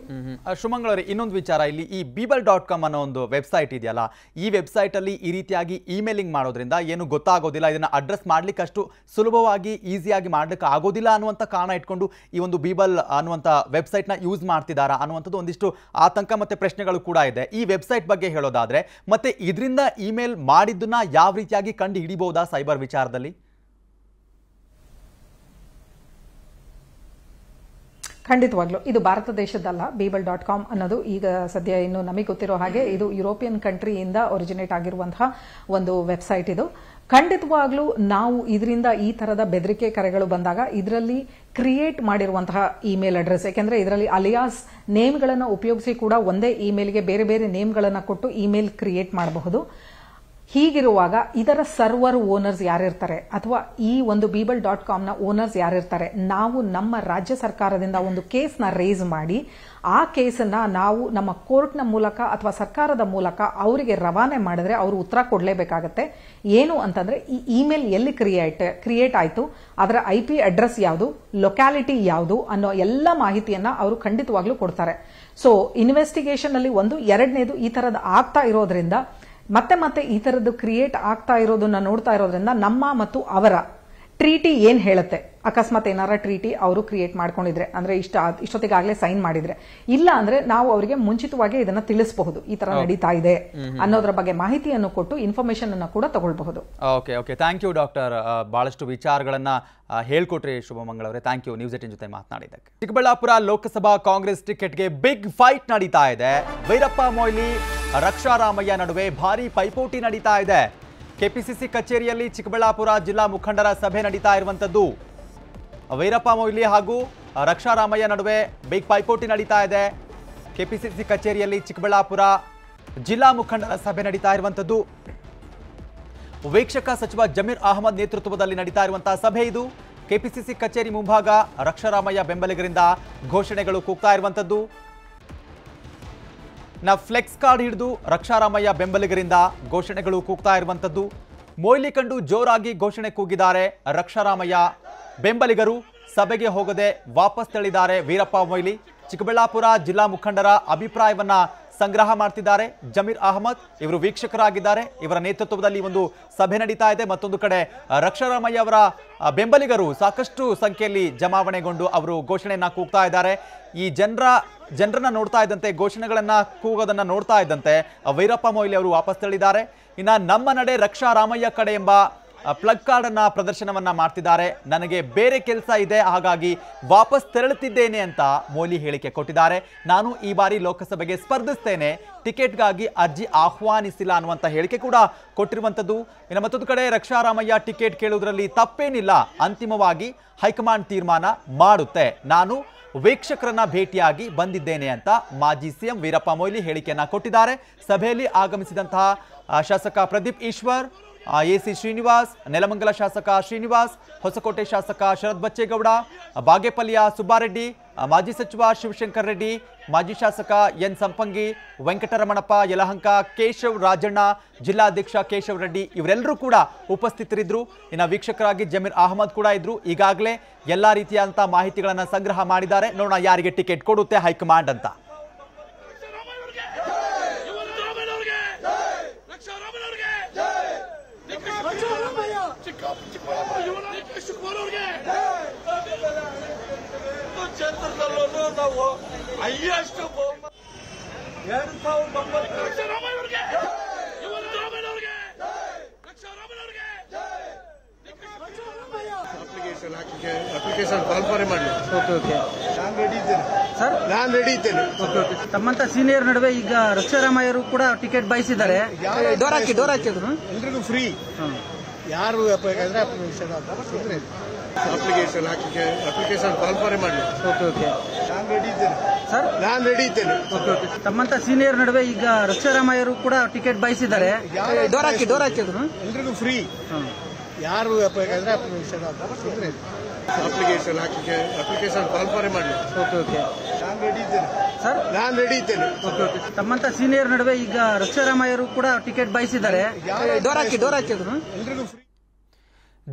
ಶುಮಂಗಳವರೇ ಇನ್ನೊಂದು ವಿಚಾರ ಇಲ್ಲಿ ಈ ಬೀಬಲ್ ಡಾಟ್ ಕಾಮ್ ಅನ್ನೋ ಒಂದು ವೆಬ್ಸೈಟ್ ಇದೆಯಲ್ಲ ಈ ವೆಬ್ಸೈಟ್ ಅಲ್ಲಿ ಈ ರೀತಿಯಾಗಿ ಇಮೇಲಿಂಗ್ ಮಾಡೋದ್ರಿಂದ ಏನು ಗೊತ್ತಾಗೋದಿಲ್ಲ ಇದನ್ನ ಅಡ್ರೆಸ್ ಮಾಡ್ಲಿಕ್ಕೆ ಅಷ್ಟು ಸುಲಭವಾಗಿ ಈಸಿಯಾಗಿ ಮಾಡ್ಲಿಕ್ಕೆ ಆಗೋದಿಲ್ಲ ಅನ್ನುವಂತ ಕಾರಣ ಇಟ್ಕೊಂಡು ಈ ಒಂದು ಬೀಬಲ್ ಅನ್ನುವಂತ ವೆಬ್ಸೈಟ್ ನ ಯೂಸ್ ಮಾಡ್ತಿದ್ದಾರಾ ಅನ್ನುವಂಥದ್ದು ಒಂದಿಷ್ಟು ಆತಂಕ ಮತ್ತೆ ಪ್ರಶ್ನೆಗಳು ಕೂಡ ಇದೆ ಈ ವೆಬ್ ವೆಬ್ಸೈಟ್ ಬಗ್ಗೆ ಹೇಳೋದಾದ್ರೆ ಮತ್ತೆ ಇದರಿಂದ ಇಮೇಲ್ ಮಾಡಿದ್ದನ್ನ ಯಾವ ರೀತಿಯಾಗಿ ಕಂಡು ಹಿಡಿಬಹುದಾ ಸೈಬರ್ ವಿಚಾರದಲ್ಲಿ ಖಂಡಿತವಾಗ್ಲು ಇದು ಭಾರತ ದೇಶದಲ್ಲ ಬೀಬಲ್ ಡಾಟ್ ಕಾಮ್ ಅನ್ನೋದು ಈಗ ಸದ್ಯ ಇನ್ನು ನಮಗೆ ಗೊತ್ತಿರೋ ಹಾಗೆ ಇದು ಯುರೋಪಿಯನ್ ಕಂಟ್ರಿಯಿಂದ ಒರಿಜಿನೇಟ್ ಆಗಿರುವಂತಹ ಒಂದು ವೆಬ್ಸೈಟ್ ಇದು ಖಂಡಿತವಾಗ್ಲೂ ನಾವು ಇದರಿಂದ ಈ ತರದ ಬೆದರಿಕೆ ಕರೆಗಳು ಬಂದಾಗ ಇದರಲ್ಲಿ ಕ್ರಿಯೇಟ್ ಮಾಡಿರುವಂತಹ ಇಮೇಲ್ ಅಡ್ರೆಸ್ ಯಾಕೆಂದ್ರೆ ಇದರಲ್ಲಿ ಅಲಿಯಾಸ್ ನೇಮ್ಗಳನ್ನು ಉಪಯೋಗಿಸಿ ಕೂಡ ಒಂದೇ ಇಮೇಲ್ಗೆ ಬೇರೆ ಬೇರೆ ನೇಮ್ಗಳನ್ನು ಕೊಟ್ಟು ಇಮೇಲ್ ಕ್ರಿಯೇಟ್ ಮಾಡಬಹುದು ಹೀಗಿರುವಾಗ ಇದರ ಸರ್ವರ್ ಓನರ್ಸ್ ಯಾರಿರ್ತಾರೆ ಅಥವಾ ಈ ಒಂದು ಬೀಬಲ್ ಡಾಟ್ ಕಾಮ್ನ ಓನರ್ಸ್ ಯಾರಿರ್ತಾರೆ ನಾವು ನಮ್ಮ ರಾಜ್ಯ ಸರ್ಕಾರದಿಂದ ಒಂದು ನ ರೇಸ್ ಮಾಡಿ ಆ ಕೇಸನ್ನ ನಾವು ನಮ್ಮ ಕೋರ್ಟ್ನ ಮೂಲಕ ಅಥವಾ ಸರ್ಕಾರದ ಮೂಲಕ ಅವರಿಗೆ ರವಾನೆ ಮಾಡಿದ್ರೆ ಅವರು ಉತ್ತರ ಕೊಡಲೇಬೇಕಾಗತ್ತೆ ಏನು ಅಂತಂದ್ರೆ ಈ ಇಮೇಲ್ ಎಲ್ಲಿ ಕ್ರಿಯೇಟ್ ಕ್ರಿಯೇಟ್ ಆಯಿತು ಅದರ ಐ ಪಿ ಅಡ್ರೆಸ್ ಯಾವುದು ಲೊಕ್ಯಾಲಿಟಿ ಯಾವುದು ಅನ್ನೋ ಎಲ್ಲ ಮಾಹಿತಿಯನ್ನ ಅವರು ಖಂಡಿತವಾಗ್ಲೂ ಕೊಡ್ತಾರೆ ಸೊ ಇನ್ವೆಸ್ಟಿಗೇಷನ್ ಅಲ್ಲಿ ಒಂದು ಎರಡನೇದು ಈ ತರದ ಆಗ್ತಾ ಇರೋದ್ರಿಂದ ಮತ್ತೆ ಮತ್ತೆ ಈ ತರದ್ದು ಕ್ರಿಯೇಟ್ ಆಗ್ತಾ ಇರೋದನ್ನ ನೋಡ್ತಾ ಇರೋದ್ರಿಂದ ನಮ್ಮ ಮತ್ತು ಅವರ ಟ್ರೀಟಿ ಏನು ಹೇಳುತ್ತೆ ಅಕಸ್ಮಾತ್ ಏನಾರ ಟ್ರೀಟಿ ಅವರು ಕ್ರಿಯೇಟ್ ಮಾಡ್ಕೊಂಡಿದ್ರೆ ಅಂದ್ರೆ ಇಷ್ಟ ಇಷ್ಟೊತ್ತಿಗಾಗಲೇ ಸೈನ್ ಮಾಡಿದ್ರೆ ಇಲ್ಲ ಅಂದ್ರೆ ನಾವು ಅವರಿಗೆ ಮುಂಚಿತವಾಗಿ ಇದನ್ನ ತಿಳಿಸಬಹುದು ಈ ತರ ನಡೀತಾ ಇದೆ ಅನ್ನೋದ್ರ ಬಗ್ಗೆ ಮಾಹಿತಿಯನ್ನು ಕೊಟ್ಟು ಇನ್ಫಾರ್ಮೇಶನ್ ಅನ್ನು ಕೂಡ ತಗೊಳ್ಬಹುದು okay okay thank you doctor ಬಹಳಷ್ಟು ವಿಚಾರಗಳನ್ನ ಹೇಳ್ಕೊಟ್ರಿ ಶುಭಮಂಗಳ ಅವರೇ ಥ್ಯಾಂಕ್ ಯು ನ್ಯೂಸ್ ಏಟಿನ್ ಜೊತೆ ಮಾತನಾಡಿದ್ದಕ್ಕೆ ಚಿಕ್ಕಬಳ್ಳಾಪುರ ಲೋಕಸಭಾ ಕಾಂಗ್ರೆಸ್ ಟಿಕೆಟ್ಗೆ ಬಿಗ್ ಫೈಟ್ ನಡೀತಾ ಇದೆ ವೈರಪ್ಪ ಮೊಯ್ಲಿ ರಕ್ಷಾರಾಮಯ್ಯ ನಡುವೆ ಭಾರಿ ಪೈಪೋಟಿ ನಡೀತಾ ಇದೆ ಕೆಪಿಸಿಸಿ ಕಚೇರಿಯಲ್ಲಿ ಚಿಕ್ಕಬಳ್ಳಾಪುರ ಜಿಲ್ಲಾ ಮುಖಂಡರ ಸಭೆ ನಡೀತಾ ಇರುವಂತದ್ದು ವೈರಪ್ಪ ಮೊಯ್ಲಿ ಹಾಗೂ ರಕ್ಷಾರಾಮಯ್ಯ ನಡುವೆ ಬಿಗ್ ಪೈಪೋಟಿ ನಡೀತಾ ಇದೆ ಕೆಪಿಸಿಸಿ ಕಚೇರಿಯಲ್ಲಿ ಚಿಕ್ಕಬಳ್ಳಾಪುರ ಜಿಲ್ಲಾ ಮುಖಂಡರ ಸಭೆ ನಡೀತಾ ಇರುವಂಥದ್ದು ವೀಕ್ಷಕ ಸಚಿವ ಜಮೀರ್ ಅಹಮದ್ ನೇತೃತ್ವದಲ್ಲಿ ನಡೀತಾ ಇರುವಂತಹ ಸಭೆ ಇದು ಕೆಪಿಸಿಸಿ ಕಚೇರಿ ಮುಂಭಾಗ ರಕ್ಷಾರಾಮಯ್ಯ ಬೆಂಬಲಿಗರಿಂದ ಘೋಷಣೆಗಳು ಕೂಗ್ತಾ ಇರುವಂಥದ್ದು ನಾ ಫ್ಲೆಕ್ಸ್ ಕಾರ್ಡ್ ಹಿಡಿದು ರಕ್ಷಾರಾಮಯ್ಯ ಬೆಂಬಲಿಗರಿಂದ ಘೋಷಣೆಗಳು ಕೂಗ್ತಾ ಇರುವಂಥದ್ದು ಮೊಯ್ಲಿ ಕಂಡು ಜೋರಾಗಿ ಘೋಷಣೆ ಕೂಗಿದ್ದಾರೆ ರಕ್ಷಾರಾಮಯ್ಯ ಬೆಂಬಲಿಗರು ಸಭೆಗೆ ಹೋಗದೆ ವಾಪಸ್ ತಳ್ಳಿದ್ದಾರೆ ವೀರಪ್ಪ ಮೊಯ್ಲಿ ಚಿಕ್ಕಬಳ್ಳಾಪುರ ಜಿಲ್ಲಾ ಮುಖಂಡರ ಅಭಿಪ್ರಾಯವನ್ನ ಸಂಗ್ರಹ ಮಾಡ್ತಿದ್ದಾರೆ ಜಮೀರ್ ಅಹಮದ್ ಇವರು ವೀಕ್ಷಕರಾಗಿದ್ದಾರೆ ಇವರ ನೇತೃತ್ವದಲ್ಲಿ ಒಂದು ಸಭೆ ನಡೀತಾ ಇದೆ ಮತ್ತೊಂದು ಕಡೆ ರಕ್ಷಾರಾಮಯ್ಯ ಅವರ ಬೆಂಬಲಿಗರು ಸಾಕಷ್ಟು ಸಂಖ್ಯೆಯಲ್ಲಿ ಜಮಾವಣೆಗೊಂಡು ಅವರು ಘೋಷಣೆಯನ್ನ ಕೂಗ್ತಾ ಇದ್ದಾರೆ ಈ ಜನರ ಜನರನ್ನ ನೋಡ್ತಾ ಇದ್ದಂತೆ ಘೋಷಣೆಗಳನ್ನ ಕೂಗೋದನ್ನು ನೋಡ್ತಾ ಇದ್ದಂತೆ ವೀರಪ್ಪ ಮೊಯ್ಲಿ ಅವರು ವಾಪಸ್ ತಳ್ಳಿದ್ದಾರೆ ಇನ್ನು ನಮ್ಮ ನಡೆ ರಕ್ಷಾ ರಾಮಯ್ಯ ಕಡೆ ಎಂಬ ಪ್ಲಗ್ ಕಾರ್ಡ್ ಅನ್ನ ಪ್ರದರ್ಶನವನ್ನ ಮಾಡ್ತಿದ್ದಾರೆ ನನಗೆ ಬೇರೆ ಕೆಲಸ ಇದೆ ಹಾಗಾಗಿ ವಾಪಸ್ ತೆರಳುತ್ತಿದ್ದೇನೆ ಅಂತ ಮೋಲಿ ಹೇಳಿಕೆ ಕೊಟ್ಟಿದ್ದಾರೆ ನಾನು ಈ ಬಾರಿ ಲೋಕಸಭೆಗೆ ಸ್ಪರ್ಧಿಸ್ತೇನೆ ಟಿಕೆಟ್ಗಾಗಿ ಅರ್ಜಿ ಆಹ್ವಾನಿಸಿಲ್ಲ ಅನ್ನುವಂಥ ಹೇಳಿಕೆ ಕೂಡ ಕೊಟ್ಟಿರುವಂಥದ್ದು ಇನ್ನು ಮತ್ತೊಂದು ಕಡೆ ರಕ್ಷಾರಾಮಯ್ಯ ಟಿಕೆಟ್ ಕೇಳುವುದರಲ್ಲಿ ತಪ್ಪೇನಿಲ್ಲ ಅಂತಿಮವಾಗಿ ಹೈಕಮಾಂಡ್ ತೀರ್ಮಾನ ಮಾಡುತ್ತೆ ನಾನು ವೀಕ್ಷಕರನ್ನ ಭೇಟಿಯಾಗಿ ಬಂದಿದ್ದೇನೆ ಅಂತ ಮಾಜಿ ಸಿಎಂ ವೀರಪ್ಪ ಮೊಯ್ಲಿ ಹೇಳಿಕೆಯನ್ನ ಕೊಟ್ಟಿದ್ದಾರೆ ಸಭೆಯಲ್ಲಿ ಆಗಮಿಸಿದಂತಹ ಶಾಸಕ ಪ್ರದೀಪ್ ಈಶ್ವರ್ ಎಸಿ ಶ್ರೀನಿವಾಸ್ ನೆಲಮಂಗಲ ಶಾಸಕ ಶ್ರೀನಿವಾಸ್ ಹೊಸಕೋಟೆ ಶಾಸಕ ಶರತ್ ಬಚ್ಚೇಗೌಡ ಬಾಗೇಪಲ್ಲಿಯ ಸುಬ್ಬಾರೆಡ್ಡಿ ಮಾಜಿ ಸಚಿವ ಶಿವಶಂಕರ್ ರೆಡ್ಡಿ ಮಾಜಿ ಶಾಸಕ ಎನ್ ಸಂಪಂಗಿ ವೆಂಕಟರಮಣಪ್ಪ ಯಲಹಂಕ ಕೇಶವ್ ರಾಜಣ್ಣ ಜಿಲ್ಲಾಧ್ಯಕ್ಷ ಕೇಶವ್ ರೆಡ್ಡಿ ಇವರೆಲ್ಲರೂ ಕೂಡ ಉಪಸ್ಥಿತರಿದ್ದರು ಇನ್ನು ವೀಕ್ಷಕರಾಗಿ ಜಮೀರ್ ಅಹಮದ್ ಕೂಡ ಇದ್ದರು ಈಗಾಗಲೇ ಎಲ್ಲ ರೀತಿಯಾದಂಥ ಮಾಹಿತಿಗಳನ್ನು ಸಂಗ್ರಹ ಮಾಡಿದ್ದಾರೆ ನೋಡೋಣ ಯಾರಿಗೆ ಟಿಕೆಟ್ ಕೊಡುತ್ತೆ ಹೈಕಮಾಂಡ್ ಅಂತ ಅಪ್ಲಿಕೇಶನ್ ಓಕೆ ಓಕೆ ರೆಡಿ ಇದ್ದೇನೆ ಸರ್ ತಮ್ಮಂತ ಸೀನಿಯರ್ ನಡುವೆ ಈಗ ರಕ್ಷಾರಾಮಯ್ಯರು ಕೂಡ ಟಿಕೆಟ್ ಬಯಸಿದ್ದಾರೆ ಡೋರ್ ಹಾಕಿ ಡೋರ್ ಹಾಕಿದ್ರು ಎಲ್ರಿಗೂ ಫ್ರೀ ಯಾರು ಬೇಕಾದ್ರೆ ಅಪ್ಲಿಕೇಶನ್ ಸುಮ್ಮನೆ ಅಪ್ಲಿಕೇಶನ್ ಹಾಕಲಿಕ್ಕೆ ಅಪ್ಲಿಕೇಶನ್ ಕಾಲ್ಫಾರೆ ಮಾಡಿ ಓಕೆ ಓಕೆ ನಾನು ರೆಡಿ ಇದ್ದೇನೆ ಸರ್ ನಾನು ರೆಡಿ ಇದ್ದೇನೆ ಓಕೆ ಓಕೆ ತಮ್ಮಂತ ಸೀನಿಯರ್ ನಡುವೆ ಈಗ ರಕ್ಷಾರಾಮಯ್ಯರು ಕೂಡ ಟಿಕೆಟ್ ಬಯಸಿದ್ದಾರೆ ಡೋರ್ ಹಾಕಿ ಡೋರ್ ಹಾಕಿದ್ರು ಎಲ್ರಿಗೂ ಫ್ರೀ ಯಾರು ಬೇಕಾದ್ರೆ ಅಪ್ಲಿಕೇಶನ್ ಸುಮ್ಮನೆ ಅಪ್ಲಿಕೇಶನ್ ಹಾಕಲಿಕ್ಕೆ ಅಪ್ಲಿಕೇಶನ್ ಕಾಲ್ಫಾರೆ ಮಾಡಿ ಓಕೆ ಓಕೆ ನಾನು ರೆಡಿ ಇದ್ದೇನೆ ಸರ್ ನಾನು ರೆಡಿ ಇದ್ದೇನೆ ಓಕೆ ಓಕೆ ತಮ್ಮಂತ ಸೀನಿಯರ್ ನಡುವೆ ಈಗ ರಕ್ಷಾರಾಮಯ್ಯರು ಕೂಡ ಟಿಕೆಟ್ ಬಯಸಿದ್ದಾರೆ ಡೋರ್ ಹಾಕಿ ಡೋರ್ ಹಾಕಿದ್ರು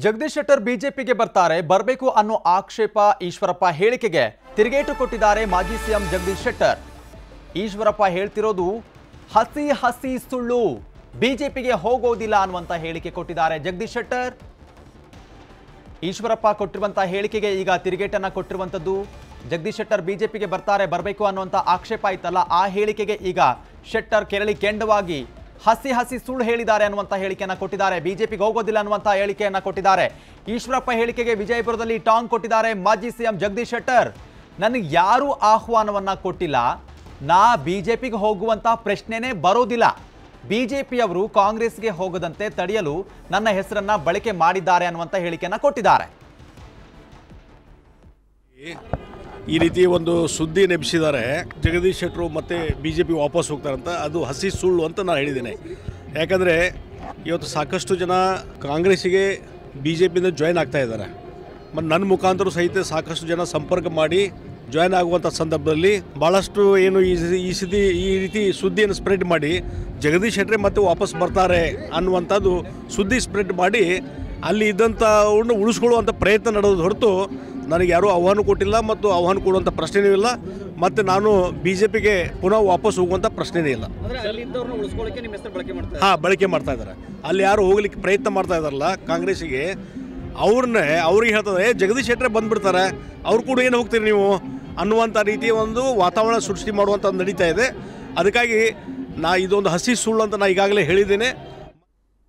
ಜಗದೀಶ್ ಶೆಟ್ಟರ್ ಬಿಜೆಪಿಗೆ ಬರ್ತಾರೆ ಬರಬೇಕು ಅನ್ನೋ ಆಕ್ಷೇಪ ಈಶ್ವರಪ್ಪ ಹೇಳಿಕೆಗೆ ತಿರುಗೇಟು ಕೊಟ್ಟಿದ್ದಾರೆ ಮಾಜಿ ಸಿಎಂ ಜಗದೀಶ್ ಶೆಟ್ಟರ್ ಈಶ್ವರಪ್ಪ ಹೇಳ್ತಿರೋದು ಹಸಿ ಹಸಿ ಸುಳ್ಳು ಬಿಜೆಪಿಗೆ ಹೋಗೋದಿಲ್ಲ ಅನ್ನುವಂತ ಹೇಳಿಕೆ ಕೊಟ್ಟಿದ್ದಾರೆ ಜಗದೀಶ್ ಶೆಟ್ಟರ್ ಈಶ್ವರಪ್ಪ ಕೊಟ್ಟಿರುವಂತಹ ಹೇಳಿಕೆಗೆ ಈಗ ತಿರುಗೇಟನ್ನು ಕೊಟ್ಟಿರುವಂತದ್ದು ಜಗದೀಶ್ ಶೆಟ್ಟರ್ ಬಿಜೆಪಿಗೆ ಬರ್ತಾರೆ ಬರಬೇಕು ಅನ್ನುವಂಥ ಆಕ್ಷೇಪ ಇತ್ತಲ್ಲ ಆ ಹೇಳಿಕೆಗೆ ಈಗ ಶೆಟ್ಟರ್ ಕೆರಳಿ ಕೆಂಡವಾಗಿ ಹಸಿ ಹಸಿ ಸುಳ್ಳು ಹೇಳಿದ್ದಾರೆ ಅನ್ನುವಂಥ ಹೇಳಿಕೆಯನ್ನು ಕೊಟ್ಟಿದ್ದಾರೆ ಬಿಜೆಪಿಗೆ ಹೋಗೋದಿಲ್ಲ ಅನ್ನುವಂಥ ಹೇಳಿಕೆಯನ್ನು ಕೊಟ್ಟಿದ್ದಾರೆ ಈಶ್ವರಪ್ಪ ಹೇಳಿಕೆಗೆ ವಿಜಯಪುರದಲ್ಲಿ ಟಾಂಗ್ ಕೊಟ್ಟಿದ್ದಾರೆ ಮಾಜಿ ಸಿಎಂ ಜಗದೀಶ್ ಶೆಟ್ಟರ್ ನನಗೆ ಯಾರೂ ಆಹ್ವಾನವನ್ನು ಕೊಟ್ಟಿಲ್ಲ ನಾ ಬಿಜೆಪಿಗೆ ಹೋಗುವಂಥ ಪ್ರಶ್ನೆನೇ ಬರೋದಿಲ್ಲ ಬಿಜೆಪಿಯವರು ಕಾಂಗ್ರೆಸ್ಗೆ ಹೋಗದಂತೆ ತಡೆಯಲು ನನ್ನ ಹೆಸರನ್ನ ಬಳಕೆ ಮಾಡಿದ್ದಾರೆ ಅನ್ನುವಂಥ ಹೇಳಿಕೆಯನ್ನು ಕೊಟ್ಟಿದ್ದಾರೆ ಈ ರೀತಿ ಒಂದು ಸುದ್ದಿ ನೆಪಿಸಿದ್ದಾರೆ ಜಗದೀಶ್ ಶೆಟ್ಟರು ಮತ್ತು ಬಿ ಜೆ ಪಿ ವಾಪಸ್ ಹೋಗ್ತಾರಂತ ಅದು ಹಸಿ ಸುಳ್ಳು ಅಂತ ನಾನು ಹೇಳಿದ್ದೇನೆ ಯಾಕಂದರೆ ಇವತ್ತು ಸಾಕಷ್ಟು ಜನ ಕಾಂಗ್ರೆಸ್ಸಿಗೆ ಬಿ ಜೆ ಪಿಯಿಂದ ಜಾಯ್ನ್ ಆಗ್ತಾ ಇದ್ದಾರೆ ಮತ್ತು ನನ್ನ ಮುಖಾಂತರ ಸಹಿತ ಸಾಕಷ್ಟು ಜನ ಸಂಪರ್ಕ ಮಾಡಿ ಜಾಯ್ನ್ ಆಗುವಂಥ ಸಂದರ್ಭದಲ್ಲಿ ಭಾಳಷ್ಟು ಏನು ಈ ಸುದ್ದಿ ಈ ರೀತಿ ಸುದ್ದಿಯನ್ನು ಸ್ಪ್ರೆಡ್ ಮಾಡಿ ಜಗದೀಶ್ ಶೆಟ್ಟರೆ ಮತ್ತೆ ವಾಪಸ್ ಬರ್ತಾರೆ ಅನ್ನುವಂಥದ್ದು ಸುದ್ದಿ ಸ್ಪ್ರೆಡ್ ಮಾಡಿ ಅಲ್ಲಿ ಇದ್ದಂಥವ್ರನ್ನ ಉಳಿಸ್ಕೊಳ್ಳುವಂಥ ಪ್ರಯತ್ನ ನಡೆದ ಹೊರತು ನನಗೆ ಯಾರೂ ಆಹ್ವಾನ ಕೊಟ್ಟಿಲ್ಲ ಮತ್ತು ಆಹ್ವಾನ ಕೊಡುವಂಥ ಪ್ರಶ್ನೆಯೂ ಇಲ್ಲ ಮತ್ತು ನಾನು ಬಿ ಜೆ ಪಿಗೆ ಪುನಃ ವಾಪಸ್ ಹೋಗುವಂಥ ಪ್ರಶ್ನೆನೇ ಇಲ್ಲ ಹಾಂ ಬಳಕೆ ಮಾಡ್ತಾ ಇದ್ದಾರೆ ಅಲ್ಲಿ ಯಾರು ಹೋಗ್ಲಿಕ್ಕೆ ಪ್ರಯತ್ನ ಮಾಡ್ತಾ ಇದ್ದಾರಲ್ಲ ಕಾಂಗ್ರೆಸ್ಸಿಗೆ ಅವ್ರನ್ನೇ ಅವ್ರಿಗೆ ಹೇಳ್ತದೆ ಜಗದೀಶ್ ಶೆಟ್ಟರೆ ಬಂದುಬಿಡ್ತಾರೆ ಅವ್ರು ಕೂಡ ಏನು ಹೋಗ್ತೀರಿ ನೀವು ಅನ್ನುವಂಥ ರೀತಿಯ ಒಂದು ವಾತಾವರಣ ಸೃಷ್ಟಿ ಮಾಡುವಂಥ ನಡೀತಾ ಇದೆ ಅದಕ್ಕಾಗಿ ನಾ ಇದೊಂದು ಹಸಿ ಸುಳ್ಳು ಅಂತ ನಾನು ಈಗಾಗಲೇ ಹೇಳಿದ್ದೇನೆ